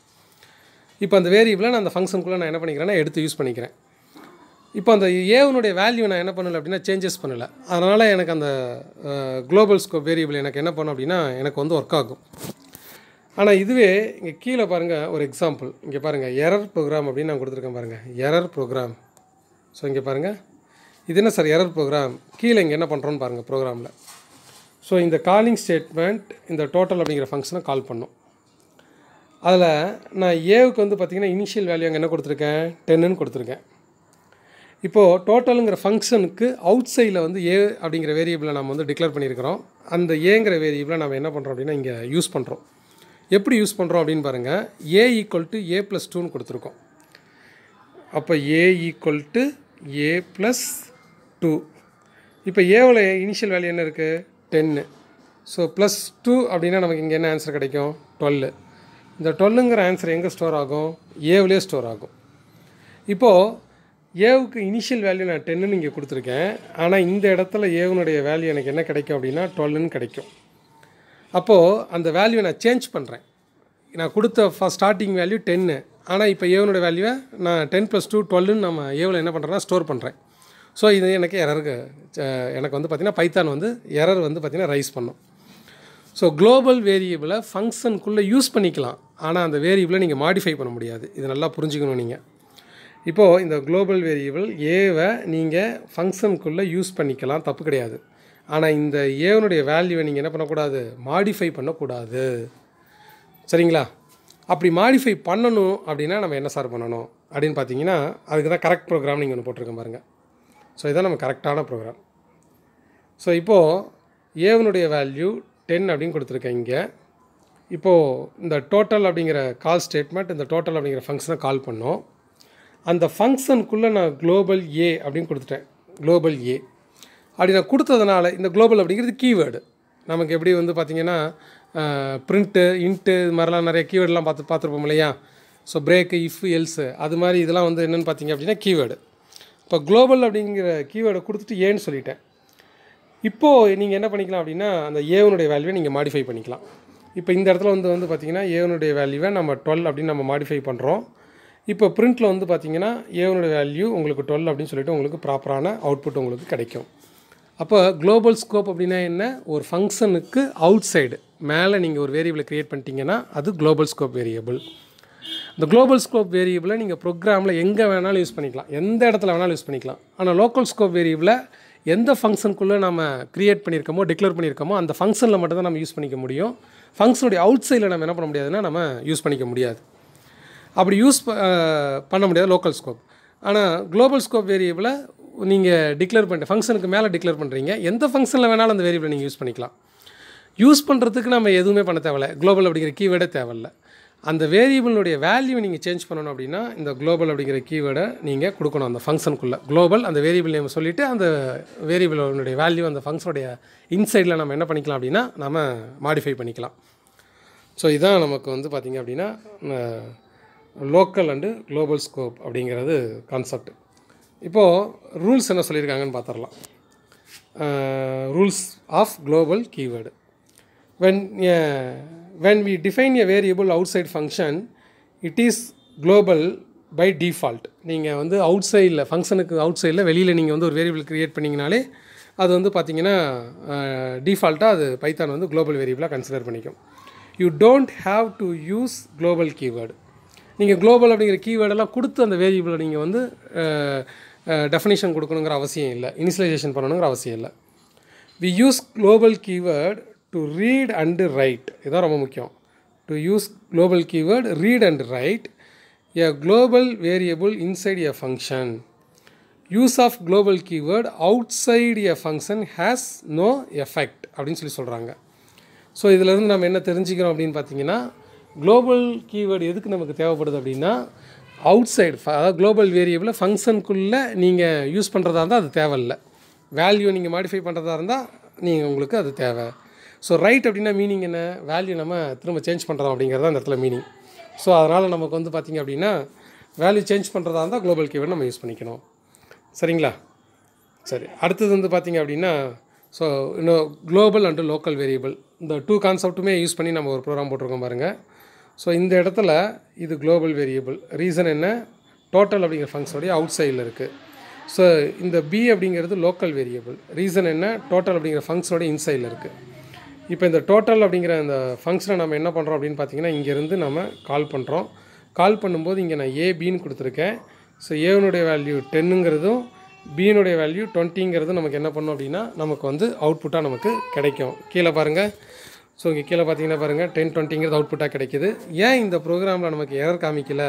இப்போ அந்த வேரியபிளை நான் அந்த ஃபங்க்ஷனுக்குள்ளே நான் என்ன பண்ணிக்கிறேன்னா எடுத்து யூஸ் பண்ணிக்கிறேன் இப்போ அந்த ஏவனுடைய வேல்யூ நான் என்ன பண்ணலை அப்படின்னா சேஞ்சஸ் பண்ணலை அதனால் எனக்கு அந்த குளோபல் ஸ்கோப் வேரியபிள் எனக்கு என்ன பண்ணும் அப்படின்னா எனக்கு வந்து ஒர்க் ஆகும் ஆனால் இதுவே இங்கே கீழே பாருங்கள் ஒரு எக்ஸாம்பிள் இங்கே பாருங்கள் எரர் ப்ரோக்ராம் அப்படின்னு நான் கொடுத்துருக்கேன் பாருங்கள் எரர் ப்ரோக்ராம் ஸோ இங்கே பாருங்கள் இது என்ன சார் எரர் ப்ரோக்ராம் கீழே இங்கே என்ன பண்ணுறோன்னு பாருங்கள் ப்ரோக்ராமில் ஸோ இந்த காலிங் ஸ்டேட்மெண்ட் இந்த டோட்டல் அப்படிங்கிற ஃபங்க்ஷனை கால் பண்ணும் அதில் நான் ஏவுக்கு வந்து பார்த்திங்கன்னா இனிஷியல் வேல்யூ அங்கே என்ன கொடுத்துருக்கேன் டென்னுன்னு கொடுத்துருக்கேன் இப்போது டோட்டலுங்கிற ஃபங்க்ஷனுக்கு அவுட் சைடில் வந்து ஏ அப்படிங்கிற வேரியபிளை நம்ம வந்து டிக்ளேர் பண்ணியிருக்கிறோம் அந்த ஏங்கிற வேரியபிளை நம்ம என்ன பண்ணுறோம் அப்படின்னா இங்கே யூஸ் பண்ணுறோம் எப்படி யூஸ் பண்ணுறோம் அப்படின்னு பாருங்கள் A equal to A plus டூன்னு கொடுத்துருக்கோம் அப்போ A equal to A plus two இப்போ ஏவில் இனிஷியல் வேல்யூ என்ன இருக்குது டென்னு ஸோ ப்ளஸ் டூ அப்படின்னா நமக்கு இங்கே என்ன ஆன்சர் கிடைக்கும் டுவெல்லு இந்த டுவெல்லுங்கிற ஆன்சர் எங்கே ஸ்டோர் ஆகும் ஏவிலே ஸ்டோர் ஆகும் இப்போது ஏவுக்கு இனிஷியல் வேல்யூ நான் டென்னுன்னு இங்கே கொடுத்துருக்கேன் ஆனால் இந்த இடத்துல ஏவனுடைய வேல்யூ எனக்கு என்ன கிடைக்கும் அப்படின்னா டுவெல்லுன்னு கிடைக்கும் அப்போது அந்த வேல்யூவை நான் சேஞ்ச் பண்ணுறேன் நான் கொடுத்த ஃபஸ்ட் ஸ்டார்டிங் வேல்யூ டென்னு ஆனால் இப்போ ஏவனோட வேல்யூவை நான் டென் ப்ளஸ் டூ டுவெல்னு நம்ம ஏவில் என்ன பண்ணுறேன்னா ஸ்டோர் பண்ணுறேன் ஸோ இது எனக்கு எரருக்கு எனக்கு வந்து பார்த்திங்கன்னா பைத்தான் வந்து எரர் வந்து பார்த்திங்கன்னா ரைஸ் பண்ணும் ஸோ குளோபல் வேரியபிளை ஃபங்க்ஷனுக்குள்ளே யூஸ் பண்ணிக்கலாம் ஆனால் அந்த வேரியபிளை நீங்கள் மாடிஃபை பண்ண முடியாது இது நல்லா புரிஞ்சுக்கணும் நீங்கள் இப்போது இந்த குளோபல் வேரியபிள் ஏவை நீங்கள் ஃபங்க்ஷனுக்குள்ளே யூஸ் பண்ணிக்கலாம் தப்பு கிடையாது ஆனால் இந்த ஏவனுடைய வேல்யூவை நீங்கள் என்ன பண்ணக்கூடாது மாடிஃபை பண்ணக்கூடாது சரிங்களா அப்படி மாடிஃபை பண்ணணும் அப்படின்னா நம்ம என்ன சார் பண்ணணும் அப்படின்னு பார்த்தீங்கன்னா அதுக்கு தான் கரெக்ட் ப்ரோக்ராம் நீங்கள் ஒன்று போட்டிருக்கேன் பாருங்கள் ஸோ இதுதான் நம்ம கரெக்டான ப்ரோக்ராம் ஸோ இப்போது ஏவனுடைய வேல்யூ டென் அப்படின்னு கொடுத்துருக்கேன் இங்கே இப்போது இந்த டோட்டல் அப்படிங்கிற கால் ஸ்டேட்மெண்ட் இந்த டோட்டல் அப்படிங்கிற ஃபங்க்ஷனை கால் பண்ணோம் அந்த ஃபங்க்ஷனுக்குள்ளே நான் குளோபல் ஏ அப்படின்னு கொடுத்துட்டேன் குளோபல் ஏ அப்படி நான் கொடுத்ததுனால இந்த குளோபல் அப்படிங்கிறது கீவேர்டு நமக்கு எப்படி வந்து பார்த்திங்கன்னா ப்ரிண்ட்டு இன்ட்டு இது மாதிரிலாம் நிறைய கீவேர்டெலாம் பார்த்து பார்த்துருப்போம் இல்லையா ஸோ பிரேக்கு இஃப் எல்ஸு அது மாதிரி இதெல்லாம் வந்து என்னென்னு பார்த்திங்க அப்படின்னா கீவேர்டு இப்போ குளோபல் அப்படிங்கிற கீவேர்டை கொடுத்துட்டு ஏன்னு சொல்லிட்டேன் இப்போது நீங்கள் என்ன பண்ணிக்கலாம் அப்படின்னா அந்த ஏவனுடைய வேல்யூவை நீங்கள் மாடிஃபை பண்ணிக்கலாம் இப்போ இந்த இடத்துல வந்து வந்து பார்த்திங்கன்னா ஏவனுடைய வேல்யூவை நம்ம டுவெல் அப்படின்னு நம்ம மாடிஃபை பண்ணுறோம் இப்போ ப்ரிண்ட்டில் வந்து பார்த்திங்கன்னா ஏவனுடைய வேல்யூ உங்களுக்கு டுவெல் அப்படின்னு சொல்லிட்டு உங்களுக்கு ப்ராப்பரான அவுட்புட் உங்களுக்கு கிடைக்கும் அப்போ குளோபல் ஸ்கோப் அப்படின்னா என்ன ஒரு ஃபங்க்ஷனுக்கு அவுட் சைடு மேலே நீங்கள் ஒரு வேரியபிளை க்ரியேட் பண்ணிட்டீங்கன்னா அது குளோபல் ஸ்கோப் வேரியபிள் இந்த குளோபல் ஸ்கோப் வேரியபிளை நீங்கள் ப்ரோக்ராமில் எங்கே வேணாலும் யூஸ் பண்ணிக்கலாம் எந்த இடத்துல வேணாலும் யூஸ் பண்ணிக்கலாம் ஆனால் லோக்கல் ஸ்கோப் வேரியபிளை எந்த ஃபங்க்ஷனுக்குள்ளே நம்ம க்ரியேட் பண்ணியிருக்கோமோ டிக்ளேர் பண்ணியிருக்கோமோ அந்த ஃபங்க்ஷனில் மட்டும்தான் நம்ம யூஸ் பண்ணிக்க முடியும் ஃபங்க்ஷனுடைய அவுட் சைடில் நம்ம என்ன பண்ண முடியாதுன்னா நம்ம யூஸ் பண்ணிக்க முடியாது அப்படி யூஸ் பண்ண முடியாது லோக்கல் ஸ்கோப் ஆனால் குளோபல் ஸ்கோப் வேரியபிளை நீங்கள் டிக்ளேர் பண்ணுற ஃபங்க்ஷனுக்கு மேலே டிக்ளேர் பண்ணுறீங்க எந்த ஃபங்க்ஷனில் வேணாலும் அந்த வேரியபிளை நீங்கள் யூஸ் பண்ணிக்கலாம் யூஸ் பண்ணுறதுக்கு நம்ம எதுவுமே பண்ண தேவையில்ல குளோபல் அப்படிங்கிற கீவேர்டே தேவையில்ல அந்த வேரியபிளுடைய வேல்யூ நீங்கள் சேஞ்ச் பண்ணணும் அப்படின்னா இந்த குளோபல் அப்படிங்கிற கீவேர்டை நீங்கள் கொடுக்கணும் அந்த ஃபங்க்ஷனுக்குள்ளே குளோபல் அந்த வேரியபிள் நேம் சொல்லிவிட்டு அந்த வேரியபிளுடைய வேல்யூ அந்த ஃபங்க்ஷனுடைய இன்சைடில் நம்ம என்ன பண்ணிக்கலாம் அப்படின்னா நம்ம மாடிஃபை பண்ணிக்கலாம் ஸோ இதான் நமக்கு வந்து பார்த்திங்க அப்படின்னா லோக்கல் அண்டு குளோபல் ஸ்கோப் அப்படிங்கிறது கான்செப்ட் இப்போது ரூல்ஸ் என்ன சொல்லியிருக்காங்கன்னு பார்த்துடலாம் rules of global keyword when when we define a variable outside function it is global by default நீங்கள் வந்து அவுட் சைடில் ஃபங்க்ஷனுக்கு அவுட் சைடில் வெளியில் நீங்கள் வந்து ஒரு வேரியபிள் க்ரியேட் பண்ணிங்கனாலே அது வந்து பார்த்தீங்கன்னா டிஃபால்ட்டாக அது பைத்தான் வந்து குளோபல் வேரியபிளாக கன்சிடர் பண்ணிக்கும் you don't have to use global keyword நீங்கள் குளோபல் அப்படிங்கிற கீவேர்டெல்லாம் கொடுத்து அந்த வேரியபிளை நீங்கள் வந்து டெஃபினேஷன் கொடுக்கணுங்கிற அவசியம் இல்லை இனிஷியலைசேஷன் பண்ணணுங்கிற அவசியம் இல்லை we use global keyword to read and write இதான் ரொம்ப முக்கியம் to use global keyword read and write a global variable inside a function use of global keyword outside a function has no effect அப்படின்னு சொல்லி சொல்கிறாங்க so இதிலேருந்து நம்ம என்ன தெரிஞ்சுக்கிறோம் அப்படின்னு பார்த்தீங்கன்னா குளோபல் கீவேர்டு எதுக்கு நமக்கு தேவைப்படுது அப்படின்னா அவுட் சைடு அதாவது குளோபல் வேரியபிளை ஃபங்க்ஷனுக்குள்ளே நீங்கள் யூஸ் பண்ணுறதா இருந்தால் அது தேவையில்லை வேல்யூ நீங்கள் மாடிஃபை பண்ணுறதா இருந்தால் நீங்கள் உங்களுக்கு அது தேவை ஸோ ரைட் அப்படின்னா மீனிங் என்ன வேல்யூ நம்ம திரும்ப சேஞ்ச் பண்ணுறோம் அப்படிங்கிறது அந்த இடத்துல மீனிங் ஸோ அதனால் நமக்கு வந்து பார்த்திங்க அப்படின்னா வேல்யூ சேஞ்ச் பண்ணுறதா இருந்தால் குளோபல் கீவை நம்ம யூஸ் பண்ணிக்கணும் சரிங்களா சரி அடுத்தது வந்து பார்த்திங்க அப்படின்னா ஸோ இன்னும் குளோபல் அண்டு லோக்கல் வேரியபிள் இந்த டூ கான்செப்ட்டுமே யூஸ் பண்ணி நம்ம ஒரு ப்ரோக்ராம் போட்டிருக்கோம் பாருங்கள் ஸோ இந்த இடத்துல இது குளோபல் வேரியபிள் ரீசன் என்ன டோட்டல் அப்படிங்கிற ஃபங்க்ஷனுடைய அவுட் சைடில் இருக்குது ஸோ இந்த பி அப்படிங்கிறது லோக்கல் வேரியபிள் ரீசன் என்ன டோட்டல் அப்படிங்கிற ஃபங்க்ஷனுடைய இன்சைடில் இருக்குது இப்போ இந்த டோட்டல் அப்படிங்கிற அந்த ஃபங்க்ஷனை நம்ம என்ன பண்ணுறோம் அப்படின்னு பார்த்தீங்கன்னா இங்கேருந்து நம்ம கால் பண்ணுறோம் கால் பண்ணும்போது இங்கே நான் ஏ பின்னு கொடுத்துருக்கேன் ஸோ ஏனுடைய வேல்யூ டென்னுங்கிறதும் பியினுடைய வேல்யூ டுவெண்ட்டிங்கிறது நமக்கு என்ன பண்ணும் அப்படின்னா நமக்கு வந்து அவுட்புட்டாக நமக்கு கிடைக்கும் கீழே பாருங்கள் ஸோ இங்கே கீழே பார்த்தீங்கன்னா பாருங்கள் டென் டுவெண்ட்டிங்கிறது அவுட்புட்டாக கிடைக்கிது ஏன் இந்த ப்ரோக்ராமில் நமக்கு எரர் காமிக்கல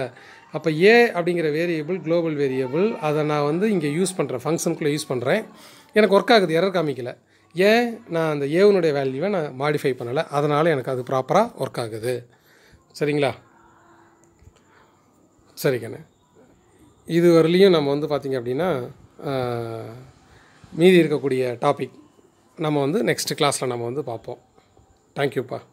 அப்போ ஏ அப்படிங்கிற வேரியபிள் குளோபல் வேரியபிள் அதை நான் வந்து இங்கே யூஸ் பண்ணுறேன் ஃபங்க்ஷனுக்குள்ளே யூஸ் பண்ணுறேன் எனக்கு ஒர்க் ஆகுது எரர் காமிக்கல ஏன் நான் அந்த ஏவனுடைய வேல்யூவை நான் மாடிஃபை பண்ணலை அதனால் எனக்கு அது ப்ராப்பராக ஒர்க் ஆகுது சரிங்களா சரிங்கண்ணே இது வரலையும் நம்ம வந்து பார்த்திங்க அப்படின்னா மீதி இருக்கக்கூடிய டாபிக் நம்ம வந்து நெக்ஸ்ட் கிளாஸில் நம்ம வந்து பார்ப்போம் தேங்க்யூப்பா